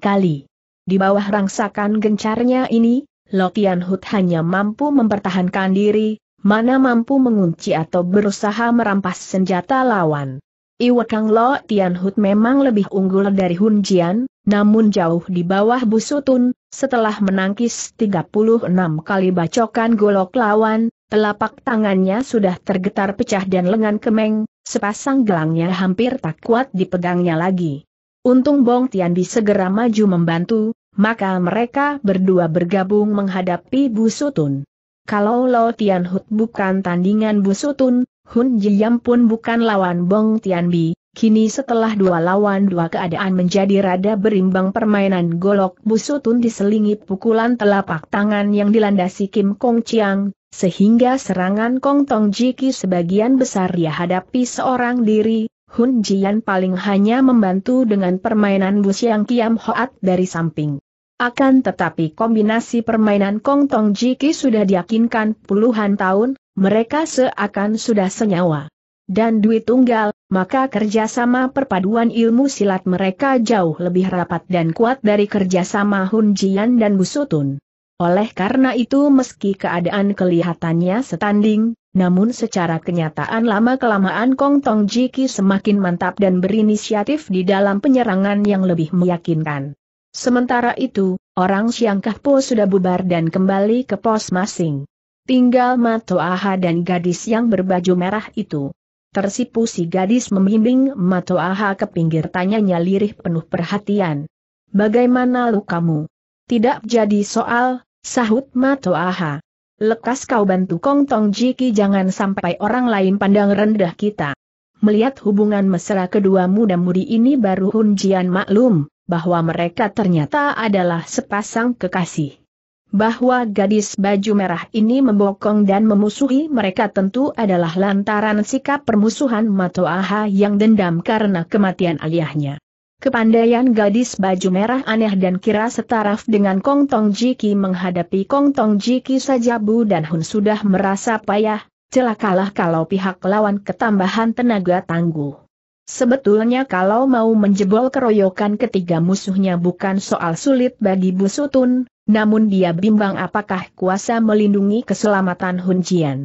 kali. Di bawah rangsakan gencarnya ini, Lotian Hut hanya mampu mempertahankan diri, mana mampu mengunci atau berusaha merampas senjata lawan. Iwakang Lo Tian Hut memang lebih unggul dari Hun Jian, namun jauh di bawah Busutun, setelah menangkis 36 kali bacokan golok lawan, telapak tangannya sudah tergetar pecah dan lengan kemeng, sepasang gelangnya hampir tak kuat dipegangnya lagi. Untung Bong Tianbi segera maju membantu, maka mereka berdua bergabung menghadapi Bu Sutun. Kalau Lo Tian Hut bukan tandingan Bu Sutun, Hun Jiyam pun bukan lawan Bong Tianbi, kini setelah dua lawan dua keadaan menjadi rada berimbang permainan golok Busutun Sutun diselingi pukulan telapak tangan yang dilandasi Kim Kong Chiang, sehingga serangan Kong Tong Jiki sebagian besar dihadapi seorang diri, Hun Jian paling hanya membantu dengan permainan Bu Siang Kiam Hoat dari samping. Akan tetapi kombinasi permainan Kong Tong Jiki sudah diyakinkan puluhan tahun, mereka seakan sudah senyawa. Dan duit tunggal, maka kerjasama perpaduan ilmu silat mereka jauh lebih rapat dan kuat dari kerjasama Hun Jian dan Busutun. Oleh karena itu meski keadaan kelihatannya setanding, namun secara kenyataan lama-kelamaan Kong Tong Jiki semakin mantap dan berinisiatif di dalam penyerangan yang lebih meyakinkan. Sementara itu, orang Siangkah Po sudah bubar dan kembali ke pos masing. Tinggal Mato Aha dan gadis yang berbaju merah itu. Tersipu si gadis membimbing Mato Aha ke pinggir tanyanya lirih penuh perhatian. Bagaimana lukamu? Tidak jadi soal, sahut Mato Aha. Lekas kau bantu Kong Tong Jiki jangan sampai orang lain pandang rendah kita. Melihat hubungan mesra kedua muda-mudi ini baru Hun Jian maklum, bahwa mereka ternyata adalah sepasang kekasih. Bahwa gadis baju merah ini membokong dan memusuhi mereka tentu adalah lantaran sikap permusuhan Matoaha yang dendam karena kematian ayahnya. Kepandaian gadis baju merah aneh dan kira setaraf dengan Kong Tong Jiki menghadapi Kong Tong Jiki saja Bu dan Hun sudah merasa payah, celakalah kalau pihak lawan ketambahan tenaga tangguh. Sebetulnya kalau mau menjebol keroyokan ketiga musuhnya bukan soal sulit bagi Bu Sutun, namun dia bimbang apakah kuasa melindungi keselamatan Hun Jian.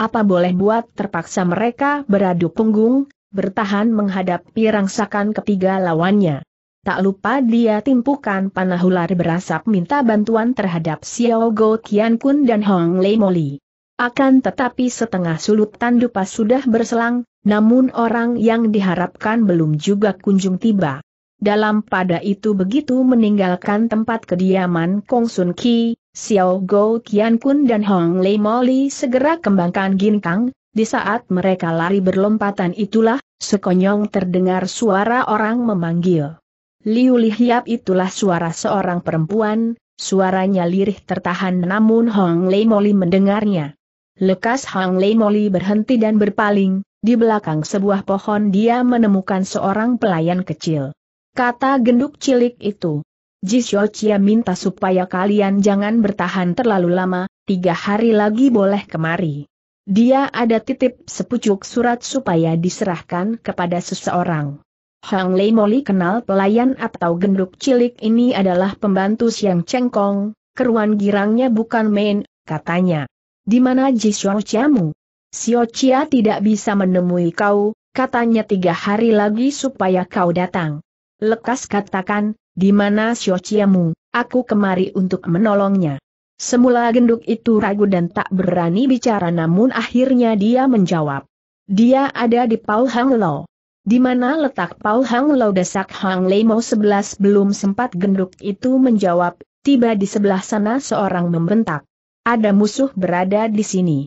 Apa boleh buat terpaksa mereka beradu punggung, bertahan menghadapi rangsakan ketiga lawannya. Tak lupa dia timpukan panah ular berasap minta bantuan terhadap Xiao Go Tian Kun dan Hong Lei Moli. Akan tetapi setengah sulut tandupa sudah berselang, namun orang yang diharapkan belum juga kunjung tiba. Dalam pada itu begitu meninggalkan tempat kediaman Kong Sun Ki, Xiao Go Tian Kun dan Hong Lei Moli segera kembangkan ginkang, di saat mereka lari berlompatan itulah, sekonyong terdengar suara orang memanggil. Liu Lihiap itulah suara seorang perempuan, suaranya lirih tertahan namun Hong Lei Moli mendengarnya. Lekas Hong Lei Moli berhenti dan berpaling, di belakang sebuah pohon dia menemukan seorang pelayan kecil. Kata genduk cilik itu. Jisyo Chia minta supaya kalian jangan bertahan terlalu lama, tiga hari lagi boleh kemari. Dia ada titip sepucuk surat supaya diserahkan kepada seseorang. Hang Lei Moli kenal pelayan atau genduk cilik ini adalah pembantu Siang Cengkong, keruan girangnya bukan main, katanya. Di mana Ji Chiamu? Xiaochia tidak bisa menemui kau, katanya tiga hari lagi supaya kau datang. Lekas katakan, di mana Sio aku kemari untuk menolongnya. Semula genduk itu ragu dan tak berani bicara namun akhirnya dia menjawab. Dia ada di Pau Hang Lo. Di mana letak Pau Hang Lo desak Hang Lemo sebelas belum sempat genduk itu menjawab, tiba di sebelah sana seorang membentak. Ada musuh berada di sini.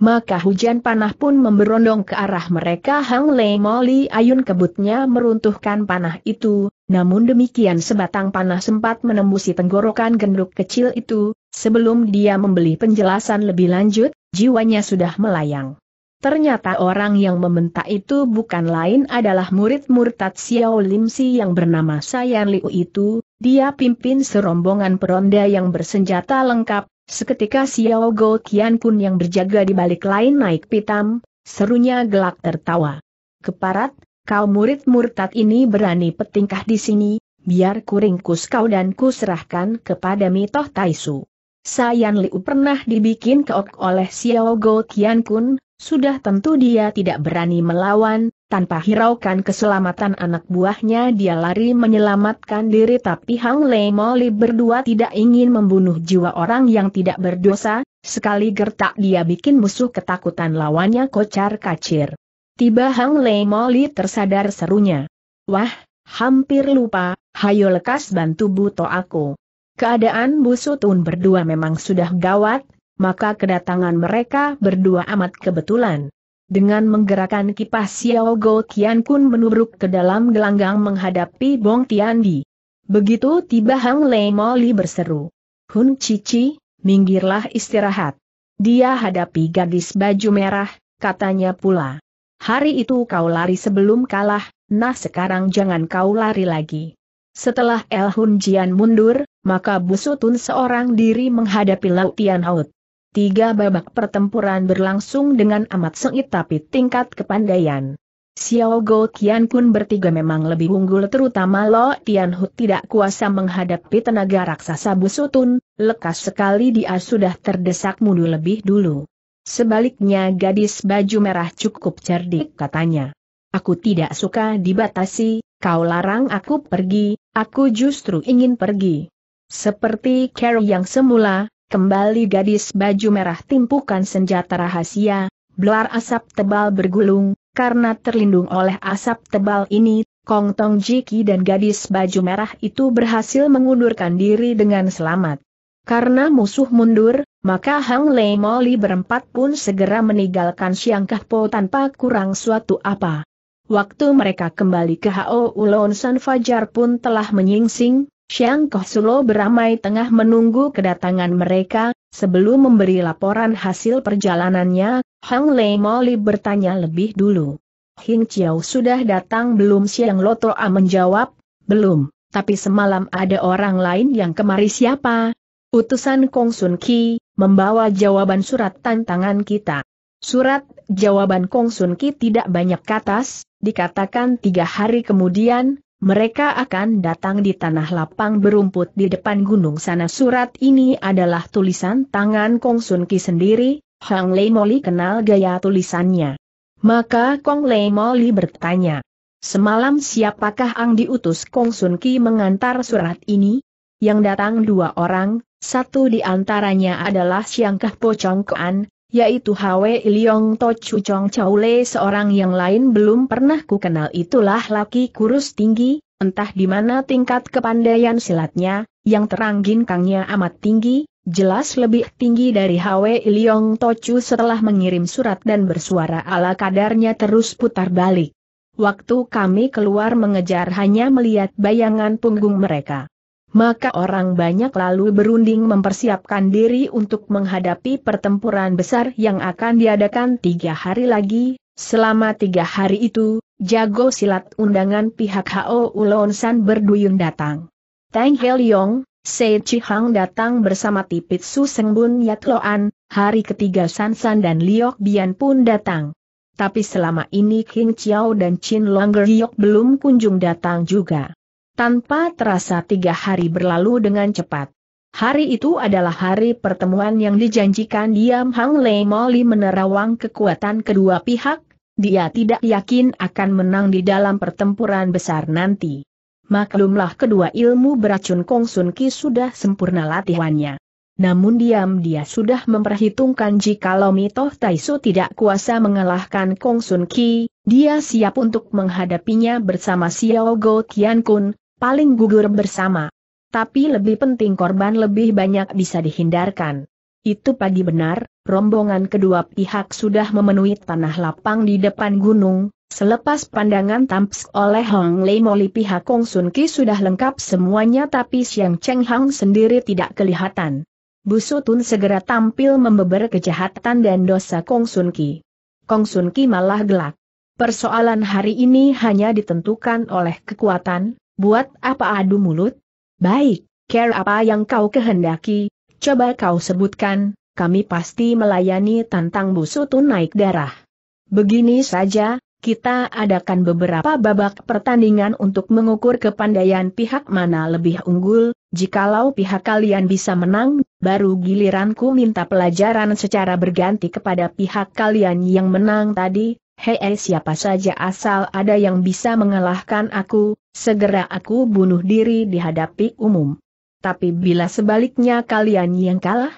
Maka hujan panah pun memberondong ke arah mereka Hang Lemo Li Ayun kebutnya meruntuhkan panah itu, namun demikian sebatang panah sempat menembusi tenggorokan genduk kecil itu, Sebelum dia membeli penjelasan lebih lanjut, jiwanya sudah melayang. Ternyata orang yang membentak itu bukan lain adalah murid murtad Xiao Lim Si yang bernama Sayan Liu itu, dia pimpin serombongan peronda yang bersenjata lengkap, seketika Xiao Go Qian pun yang berjaga di balik lain naik pitam, serunya gelak tertawa. Keparat, kau murid murtad ini berani petingkah di sini, biar kuringkus kau dan kuserahkan kepada Mitoh Taisu. Sayan Liu pernah dibikin keok oleh Xiao Go Tian Kun, sudah tentu dia tidak berani melawan, tanpa hiraukan keselamatan anak buahnya dia lari menyelamatkan diri tapi Hang Lei Moli berdua tidak ingin membunuh jiwa orang yang tidak berdosa, sekali gertak dia bikin musuh ketakutan lawannya kocar kacir. Tiba Hang Lei Moli tersadar serunya. Wah, hampir lupa, hayo lekas bantu buto aku. Keadaan Busutun berdua memang sudah gawat, maka kedatangan mereka berdua amat kebetulan. Dengan menggerakkan kipas Xiao Go Tian Kun menubruk ke dalam gelanggang menghadapi Bong Tian Tiandi. Begitu tiba Hang Lei Moli berseru. Hun Cici, minggirlah istirahat. Dia hadapi gadis baju merah, katanya pula. Hari itu kau lari sebelum kalah, nah sekarang jangan kau lari lagi. Setelah El Hun Jian mundur, maka Busutun seorang diri menghadapi Lau Tian Haut. Tiga babak pertempuran berlangsung dengan amat sengit tapi tingkat kepandaian. Xiao Go Qian Kun bertiga memang lebih unggul terutama Lo Tian tidak kuasa menghadapi tenaga raksasa Busutun, lekas sekali dia sudah terdesak mundur lebih dulu. Sebaliknya gadis baju merah cukup cerdik katanya. Aku tidak suka dibatasi, Kau larang aku pergi, aku justru ingin pergi. Seperti Carol yang semula, kembali gadis baju merah timpukan senjata rahasia, belar asap tebal bergulung, karena terlindung oleh asap tebal ini, Kong Tong Jiki dan gadis baju merah itu berhasil mengundurkan diri dengan selamat. Karena musuh mundur, maka Hang Lei Moli berempat pun segera meninggalkan Siang Kahpo tanpa kurang suatu apa. Waktu mereka kembali ke Hao Ulon San Fajar pun telah menyingsing, Xiang Koh Sulo beramai tengah menunggu kedatangan mereka, sebelum memberi laporan hasil perjalanannya, Hang Lei Moli bertanya lebih dulu. Hing Chiao sudah datang belum Xiang A menjawab, belum, tapi semalam ada orang lain yang kemari siapa? Utusan Kong Sun Ki, membawa jawaban surat tantangan kita. Surat jawaban Kong Sun Ki tidak banyak katas, dikatakan tiga hari kemudian, mereka akan datang di tanah lapang berumput di depan gunung sana. Surat ini adalah tulisan tangan Kong Sun Ki sendiri, Hang Lei Moli kenal gaya tulisannya. Maka Kong Lei Moli bertanya, Semalam siapakah Ang diutus Kong Sun Ki mengantar surat ini? Yang datang dua orang, satu di antaranya adalah Siangkah Kuan, yaitu Hwe Iliong Chu Chong Chaule seorang yang lain belum pernah ku kenal itulah laki kurus tinggi, entah di mana tingkat kepandaian silatnya, yang terang ginkangnya amat tinggi, jelas lebih tinggi dari Hwe Iliong Chu setelah mengirim surat dan bersuara ala kadarnya terus putar balik. Waktu kami keluar mengejar hanya melihat bayangan punggung mereka maka orang banyak lalu berunding mempersiapkan diri untuk menghadapi pertempuran besar yang akan diadakan tiga hari lagi. Selama tiga hari itu, jago silat undangan pihak H.O. Ulonsan berduyun datang. Tang Yong, Sei Chihang datang bersama Tipit Su Sengbun Yatloan, hari ketiga Sansan dan Liok Bian pun datang. Tapi selama ini King Chiao dan Chin Longer Liok belum kunjung datang juga. Tanpa terasa tiga hari berlalu dengan cepat. Hari itu adalah hari pertemuan yang dijanjikan Diam Hang Lei Moli menerawang kekuatan kedua pihak, dia tidak yakin akan menang di dalam pertempuran besar nanti. Maklumlah kedua ilmu beracun Kong Sun Ki sudah sempurna latihannya. Namun diam dia sudah memperhitungkan jikalau Mitoh Taisu tidak kuasa mengalahkan Kong Sun Ki, dia siap untuk menghadapinya bersama Xiao Go Tian Kun, paling gugur bersama. Tapi lebih penting korban lebih banyak bisa dihindarkan. Itu pagi benar, rombongan kedua pihak sudah memenuhi tanah lapang di depan gunung, selepas pandangan Tamps oleh Hong Lei Moli pihak Kong Sun Ki sudah lengkap semuanya tapi Siang Cheng Hang sendiri tidak kelihatan. Busu Tun segera tampil membeber kejahatan dan dosa Kong Sun Ki. Kong Sun Ki malah gelak. Persoalan hari ini hanya ditentukan oleh kekuatan, Buat apa adu mulut? Baik, care apa yang kau kehendaki, coba kau sebutkan, kami pasti melayani tantang busutu naik darah. Begini saja, kita adakan beberapa babak pertandingan untuk mengukur kepandaian pihak mana lebih unggul, jikalau pihak kalian bisa menang, baru giliranku minta pelajaran secara berganti kepada pihak kalian yang menang tadi, hei siapa saja asal ada yang bisa mengalahkan aku, Segera aku bunuh diri dihadapi umum. Tapi bila sebaliknya kalian yang kalah,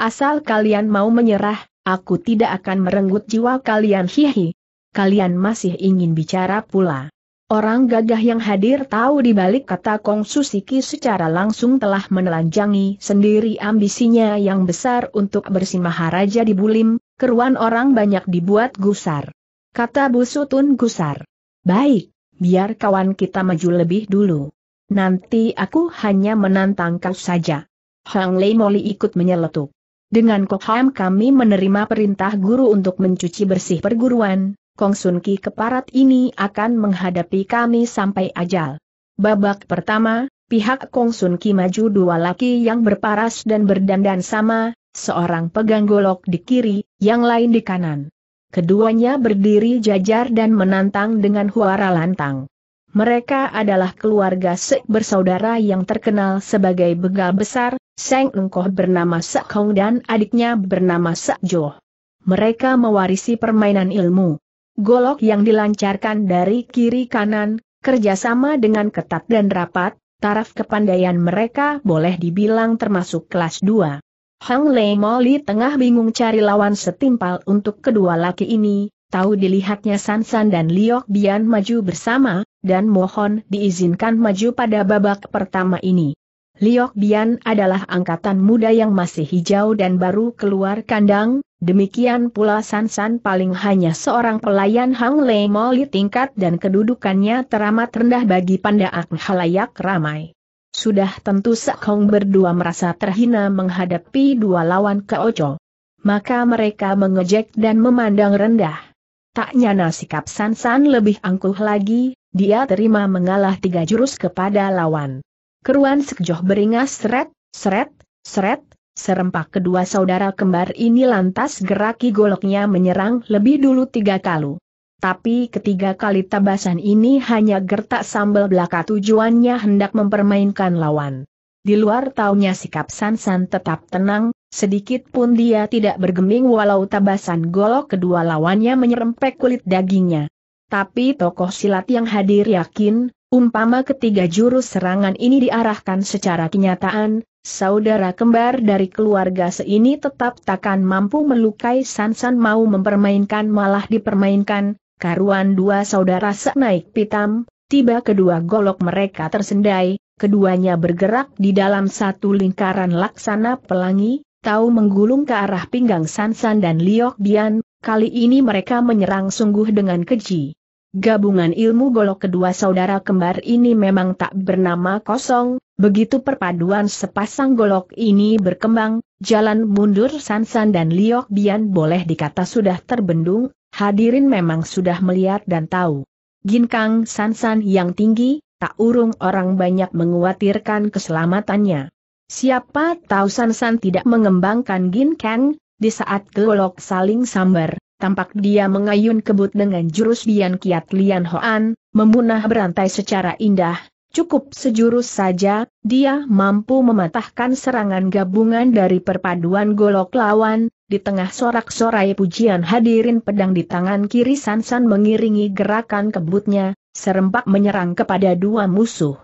asal kalian mau menyerah, aku tidak akan merenggut jiwa kalian hihi. Kalian masih ingin bicara pula. Orang gagah yang hadir tahu di balik kata Kong Susiki secara langsung telah menelanjangi sendiri ambisinya yang besar untuk bersimaharaja di Bulim, keruan orang banyak dibuat gusar. Kata Busutun gusar. Baik, biar kawan kita maju lebih dulu. Nanti aku hanya menantang kau saja. Hang Lei Moli ikut menyeletuk Dengan Kokham kami menerima perintah guru untuk mencuci bersih perguruan, Kong Sun Ki keparat ini akan menghadapi kami sampai ajal. Babak pertama, pihak Kong Sun Ki maju dua laki yang berparas dan berdandan sama, seorang pegang golok di kiri, yang lain di kanan. Keduanya berdiri jajar dan menantang dengan huara lantang. Mereka adalah keluarga Sek bersaudara yang terkenal sebagai begal besar, Seng Engkoh bernama Sek Hong dan adiknya bernama Sek Jo. Mereka mewarisi permainan ilmu. Golok yang dilancarkan dari kiri kanan, kerjasama dengan ketat dan rapat, taraf kepandaian mereka boleh dibilang termasuk kelas 2. Hang Lei Moli tengah bingung cari lawan setimpal untuk kedua laki ini, tahu dilihatnya Sansan dan Liok Bian maju bersama, dan mohon diizinkan maju pada babak pertama ini. Liok Bian adalah angkatan muda yang masih hijau dan baru keluar kandang, demikian pula Sansan paling hanya seorang pelayan Hang Lei Moli tingkat dan kedudukannya teramat rendah bagi pandaan halayak ramai. Sudah tentu Sekong berdua merasa terhina menghadapi dua lawan Keoco. Maka mereka mengejek dan memandang rendah. Tak nyana sikap Sansan lebih angkuh lagi, dia terima mengalah tiga jurus kepada lawan. Keruan Sekjoh beringas seret, seret, seret, serempak kedua saudara kembar ini lantas geraki goloknya menyerang lebih dulu tiga kali tapi ketiga kali tabasan ini hanya gertak sambal belaka tujuannya hendak mempermainkan lawan. Di luar taunya sikap Sansan tetap tenang, sedikit pun dia tidak bergeming walau tabasan golok kedua lawannya menyerempet kulit dagingnya. Tapi tokoh silat yang hadir yakin, umpama ketiga jurus serangan ini diarahkan secara kenyataan, saudara kembar dari keluarga seini tetap takkan mampu melukai Sansan mau mempermainkan malah dipermainkan, karuan dua saudara senaik pitam, tiba kedua golok mereka tersendai, keduanya bergerak di dalam satu lingkaran laksana pelangi, tahu menggulung ke arah pinggang Sansan dan Liok Bian, kali ini mereka menyerang sungguh dengan keji. Gabungan ilmu golok kedua saudara kembar ini memang tak bernama kosong, begitu perpaduan sepasang golok ini berkembang, jalan mundur Sansan dan Liok Bian boleh dikata sudah terbendung, Hadirin memang sudah melihat dan tahu. Ginkang Sansan yang tinggi, tak urung orang banyak menguatirkan keselamatannya. Siapa tahu Sansan tidak mengembangkan Ginkang, di saat golok saling sambar, tampak dia mengayun kebut dengan jurus Bian Kiat Lian Hoan, memunah berantai secara indah, Cukup sejurus saja, dia mampu mematahkan serangan gabungan dari perpaduan golok lawan, di tengah sorak-sorai pujian hadirin pedang di tangan kiri Sansan mengiringi gerakan kebutnya, serempak menyerang kepada dua musuh.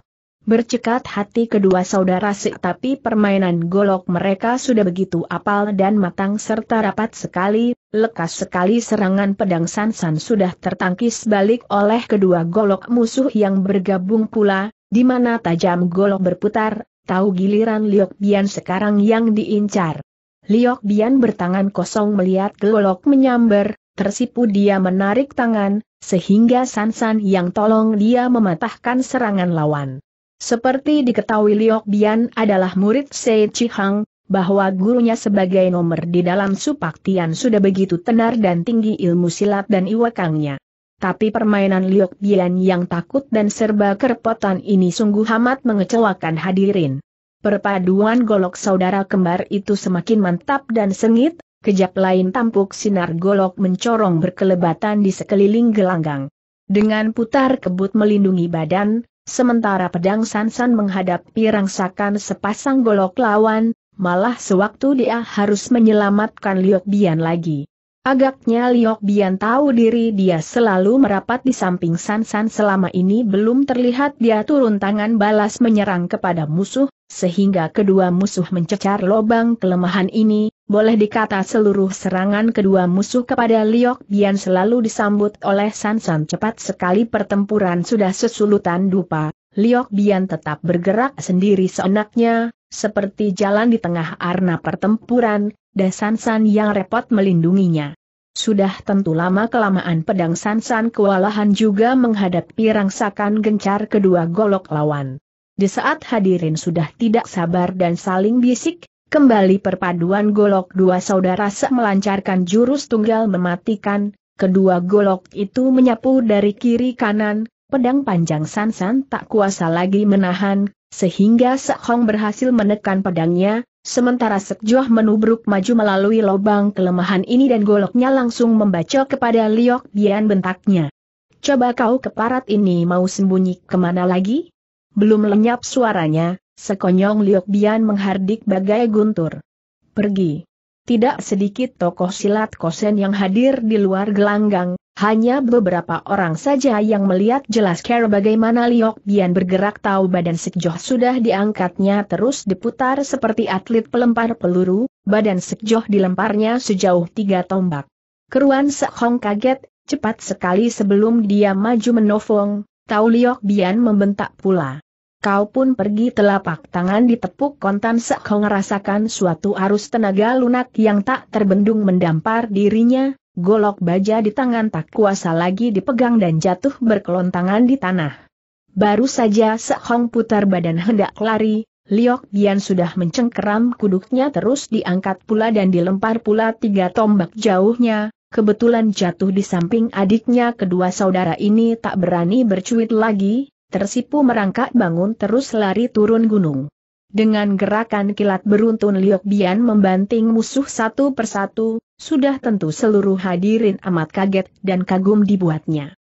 Bercekat hati kedua saudara si tapi permainan golok mereka sudah begitu apal dan matang serta rapat sekali, lekas sekali serangan pedang Sansan sudah tertangkis balik oleh kedua golok musuh yang bergabung pula, di mana tajam golok berputar, tahu giliran Liok Bian sekarang yang diincar. Liok Bian bertangan kosong melihat golok menyambar, tersipu dia menarik tangan, sehingga Sansan yang tolong dia mematahkan serangan lawan. Seperti diketahui Liok Bian adalah murid Sei Chihang, bahwa gurunya sebagai nomor di dalam Supaktian sudah begitu tenar dan tinggi ilmu silat dan iwakangnya. Tapi permainan Liok Bian yang takut dan serba kerepotan ini sungguh amat mengecewakan hadirin. Perpaduan golok saudara kembar itu semakin mantap dan sengit, kejap lain tampuk sinar golok mencorong berkelebatan di sekeliling gelanggang. Dengan putar kebut melindungi badan, sementara pedang Sansan menghadapi rangsakan sepasang golok lawan, malah sewaktu dia harus menyelamatkan Liok Bian lagi. Agaknya Liok Bian tahu diri dia selalu merapat di samping Sansan selama ini belum terlihat dia turun tangan balas menyerang kepada musuh, sehingga kedua musuh mencecar lobang kelemahan ini, boleh dikata seluruh serangan kedua musuh kepada Liok Bian selalu disambut oleh Sansan cepat sekali pertempuran sudah sesulutan dupa, Liok Bian tetap bergerak sendiri seenaknya, seperti jalan di tengah arna pertempuran, dan Sansan yang repot melindunginya. Sudah tentu lama-kelamaan pedang Sansan kewalahan juga menghadapi rangsakan gencar kedua golok lawan. Di saat hadirin sudah tidak sabar dan saling bisik, kembali perpaduan golok dua saudara se melancarkan jurus tunggal mematikan, kedua golok itu menyapu dari kiri kanan, pedang panjang Sansan tak kuasa lagi menahan, sehingga Hong berhasil menekan pedangnya, sementara Sekjoh menubruk maju melalui lubang kelemahan ini dan goloknya langsung membacok kepada Liok Bian bentaknya. Coba kau keparat ini mau sembunyi kemana lagi? Belum lenyap suaranya, sekonyong Liok Bian menghardik bagai guntur. Pergi. Tidak sedikit tokoh silat kosen yang hadir di luar gelanggang, hanya beberapa orang saja yang melihat jelas cara bagaimana Liok Bian bergerak tahu badan Sekjoh sudah diangkatnya terus diputar seperti atlet pelempar peluru, badan Sekjoh dilemparnya sejauh tiga tombak. Keruan sekong kaget, cepat sekali sebelum dia maju menofong, tahu Liok Bian membentak pula. Kau pun pergi telapak tangan ditepuk kontan sekong ngerasakan suatu arus tenaga lunak yang tak terbendung mendampar dirinya, golok baja di tangan tak kuasa lagi dipegang dan jatuh berkelontangan di tanah. Baru saja Sekhong putar badan hendak lari, Liok Bian sudah mencengkeram kuduknya terus diangkat pula dan dilempar pula tiga tombak jauhnya, kebetulan jatuh di samping adiknya kedua saudara ini tak berani bercuit lagi, tersipu merangkak bangun terus lari turun gunung. Dengan gerakan kilat beruntun Liok Bian membanting musuh satu persatu, sudah tentu seluruh hadirin amat kaget dan kagum dibuatnya.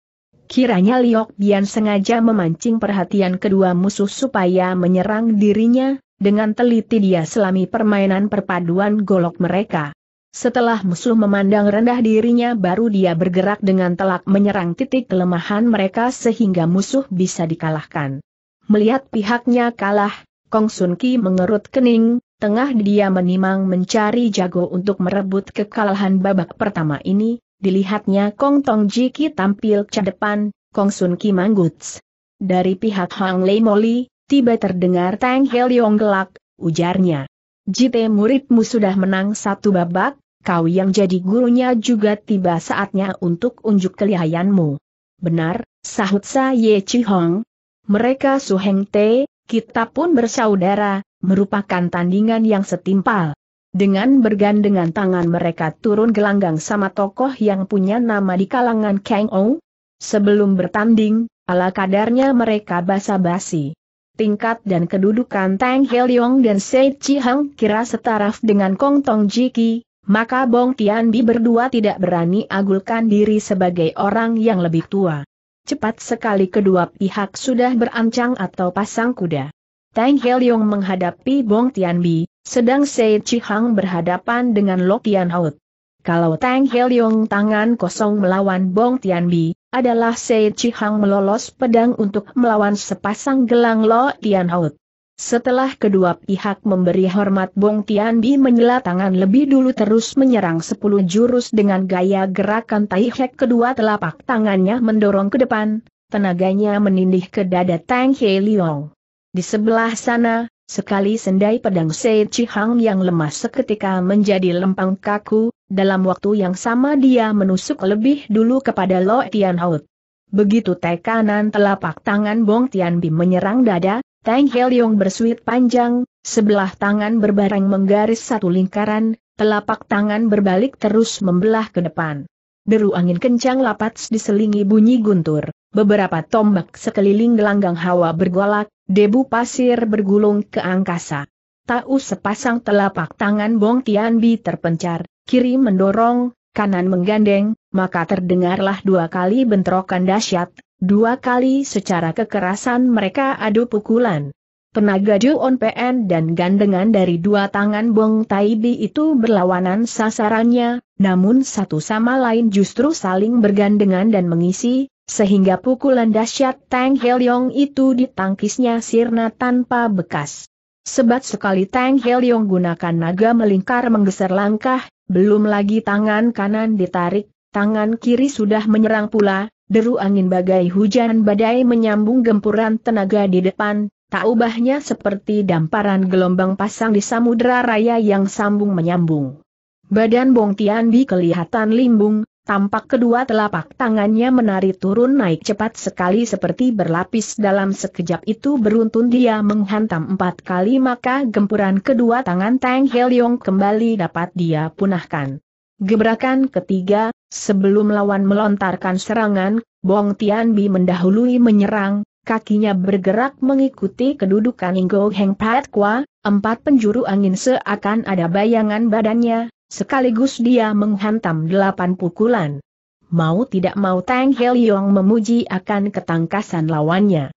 Kiranya Liok Bian sengaja memancing perhatian kedua musuh supaya menyerang dirinya, dengan teliti dia selami permainan perpaduan golok mereka. Setelah musuh memandang rendah dirinya baru dia bergerak dengan telak menyerang titik kelemahan mereka sehingga musuh bisa dikalahkan. Melihat pihaknya kalah, Kong Sun Ki mengerut kening, tengah dia menimang mencari jago untuk merebut kekalahan babak pertama ini, dilihatnya Kong Tong Ji Ki tampil ke depan, Kong Sun Ki mangguts. Dari pihak Hang Lei Moli, tiba terdengar Tang Yong gelak, ujarnya. Jite muridmu sudah menang satu babak, kau yang jadi gurunya juga tiba saatnya untuk unjuk kelihayanmu. Benar, sahut Sa Ye Chi Hong. Mereka Su Heng Te, kita pun bersaudara, merupakan tandingan yang setimpal. Dengan bergandengan tangan mereka turun gelanggang sama tokoh yang punya nama di kalangan Kang Ou. Sebelum bertanding, ala kadarnya mereka basa-basi. Tingkat dan kedudukan Tang Heliong dan Sei Chi Hang kira setaraf dengan Kong Tong Jiki, maka Bong Tianbi berdua tidak berani agulkan diri sebagai orang yang lebih tua. Cepat sekali kedua pihak sudah berancang atau pasang kuda. Tang Heliong menghadapi Bong Tianbi, sedang Sei Chihang berhadapan dengan Lo Tian Haut. Kalau Tang Heliong tangan kosong melawan Bong Tianbi, adalah Sei Chihang melolos pedang untuk melawan sepasang gelang Lo Tian Haut. Setelah kedua pihak memberi hormat Bong Tian Bi menyela tangan lebih dulu terus menyerang sepuluh jurus dengan gaya gerakan Tai Hek kedua telapak tangannya mendorong ke depan, tenaganya menindih ke dada Tang He Liong. Di sebelah sana, sekali sendai pedang Chi Chihang yang lemah seketika menjadi lempang kaku, dalam waktu yang sama dia menusuk lebih dulu kepada Lo Tian Hout. Begitu tekanan telapak tangan Bong Tian Bi menyerang dada, Tang Heliong bersuit panjang, sebelah tangan berbaring menggaris satu lingkaran, telapak tangan berbalik terus membelah ke depan. Deru angin kencang lapat diselingi bunyi guntur, beberapa tombak sekeliling gelanggang hawa bergolak, debu pasir bergulung ke angkasa. Tahu sepasang telapak tangan Bong Bi terpencar, kiri mendorong, kanan menggandeng, maka terdengarlah dua kali bentrokan dahsyat, Dua kali secara kekerasan mereka adu pukulan. Penaga Juon PN dan gandengan dari dua tangan Bong Taibi itu berlawanan sasarannya, namun satu sama lain justru saling bergandengan dan mengisi, sehingga pukulan dahsyat Tang Helyong itu ditangkisnya sirna tanpa bekas. Sebat sekali Tang Helyong gunakan naga melingkar menggeser langkah, belum lagi tangan kanan ditarik, tangan kiri sudah menyerang pula, Deru angin bagai hujan badai menyambung gempuran tenaga di depan, tak ubahnya seperti damparan gelombang pasang di samudera raya yang sambung menyambung. Badan Bong Tian di kelihatan limbung, tampak kedua telapak tangannya menari turun naik cepat sekali seperti berlapis dalam sekejap itu beruntun dia menghantam empat kali maka gempuran kedua tangan Tang Heliong kembali dapat dia punahkan. Gebrakan ketiga, sebelum lawan melontarkan serangan, Bong Tian Bi mendahului menyerang, kakinya bergerak mengikuti kedudukan Inggo Heng Pat Kwa, empat penjuru angin seakan ada bayangan badannya, sekaligus dia menghantam delapan pukulan. Mau tidak mau Tang Heliong memuji akan ketangkasan lawannya.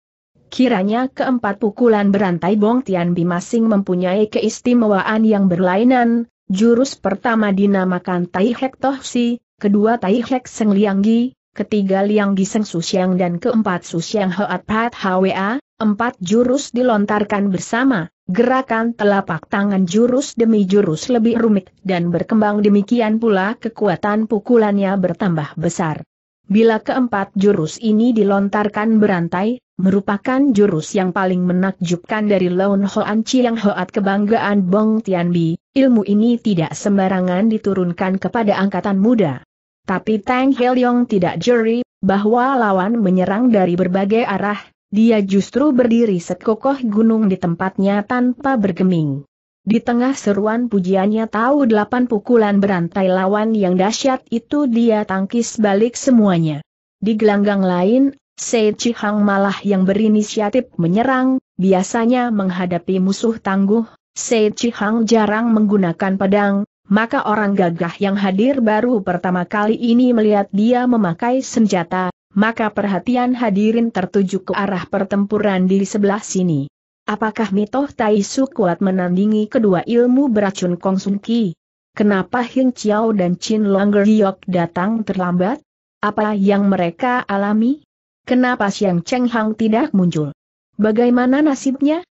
Kiranya keempat pukulan berantai Bong Tian Tianbi masing mempunyai keistimewaan yang berlainan, Jurus pertama dinamakan Tai Hek Toh Si, kedua Tai Hek Seng Liang Gi, ketiga Liang Gi Seng Siang dan keempat Siang Hoat Pat Hwa, empat jurus dilontarkan bersama, gerakan telapak tangan jurus demi jurus lebih rumit dan berkembang demikian pula kekuatan pukulannya bertambah besar. Bila keempat jurus ini dilontarkan berantai, merupakan jurus yang paling menakjubkan dari Lon Hoan Chiang Hoat kebanggaan Bong Bi ilmu ini tidak sembarangan diturunkan kepada angkatan muda. Tapi Tang Yong tidak jeri, bahwa lawan menyerang dari berbagai arah, dia justru berdiri sekokoh gunung di tempatnya tanpa bergeming. Di tengah seruan pujiannya tahu delapan pukulan berantai lawan yang dahsyat itu dia tangkis balik semuanya. Di gelanggang lain, Sei Chihang malah yang berinisiatif menyerang, biasanya menghadapi musuh tangguh, Sei Cihang jarang menggunakan pedang, maka orang gagah yang hadir baru pertama kali ini melihat dia memakai senjata, maka perhatian hadirin tertuju ke arah pertempuran di sebelah sini. Apakah Mitoh Taisu kuat menandingi kedua ilmu beracun Kong Sun Ki? Kenapa Hing Chiao dan Chin Longer Geryok datang terlambat? Apa yang mereka alami? Kenapa Siang Cheng Hang tidak muncul? Bagaimana nasibnya?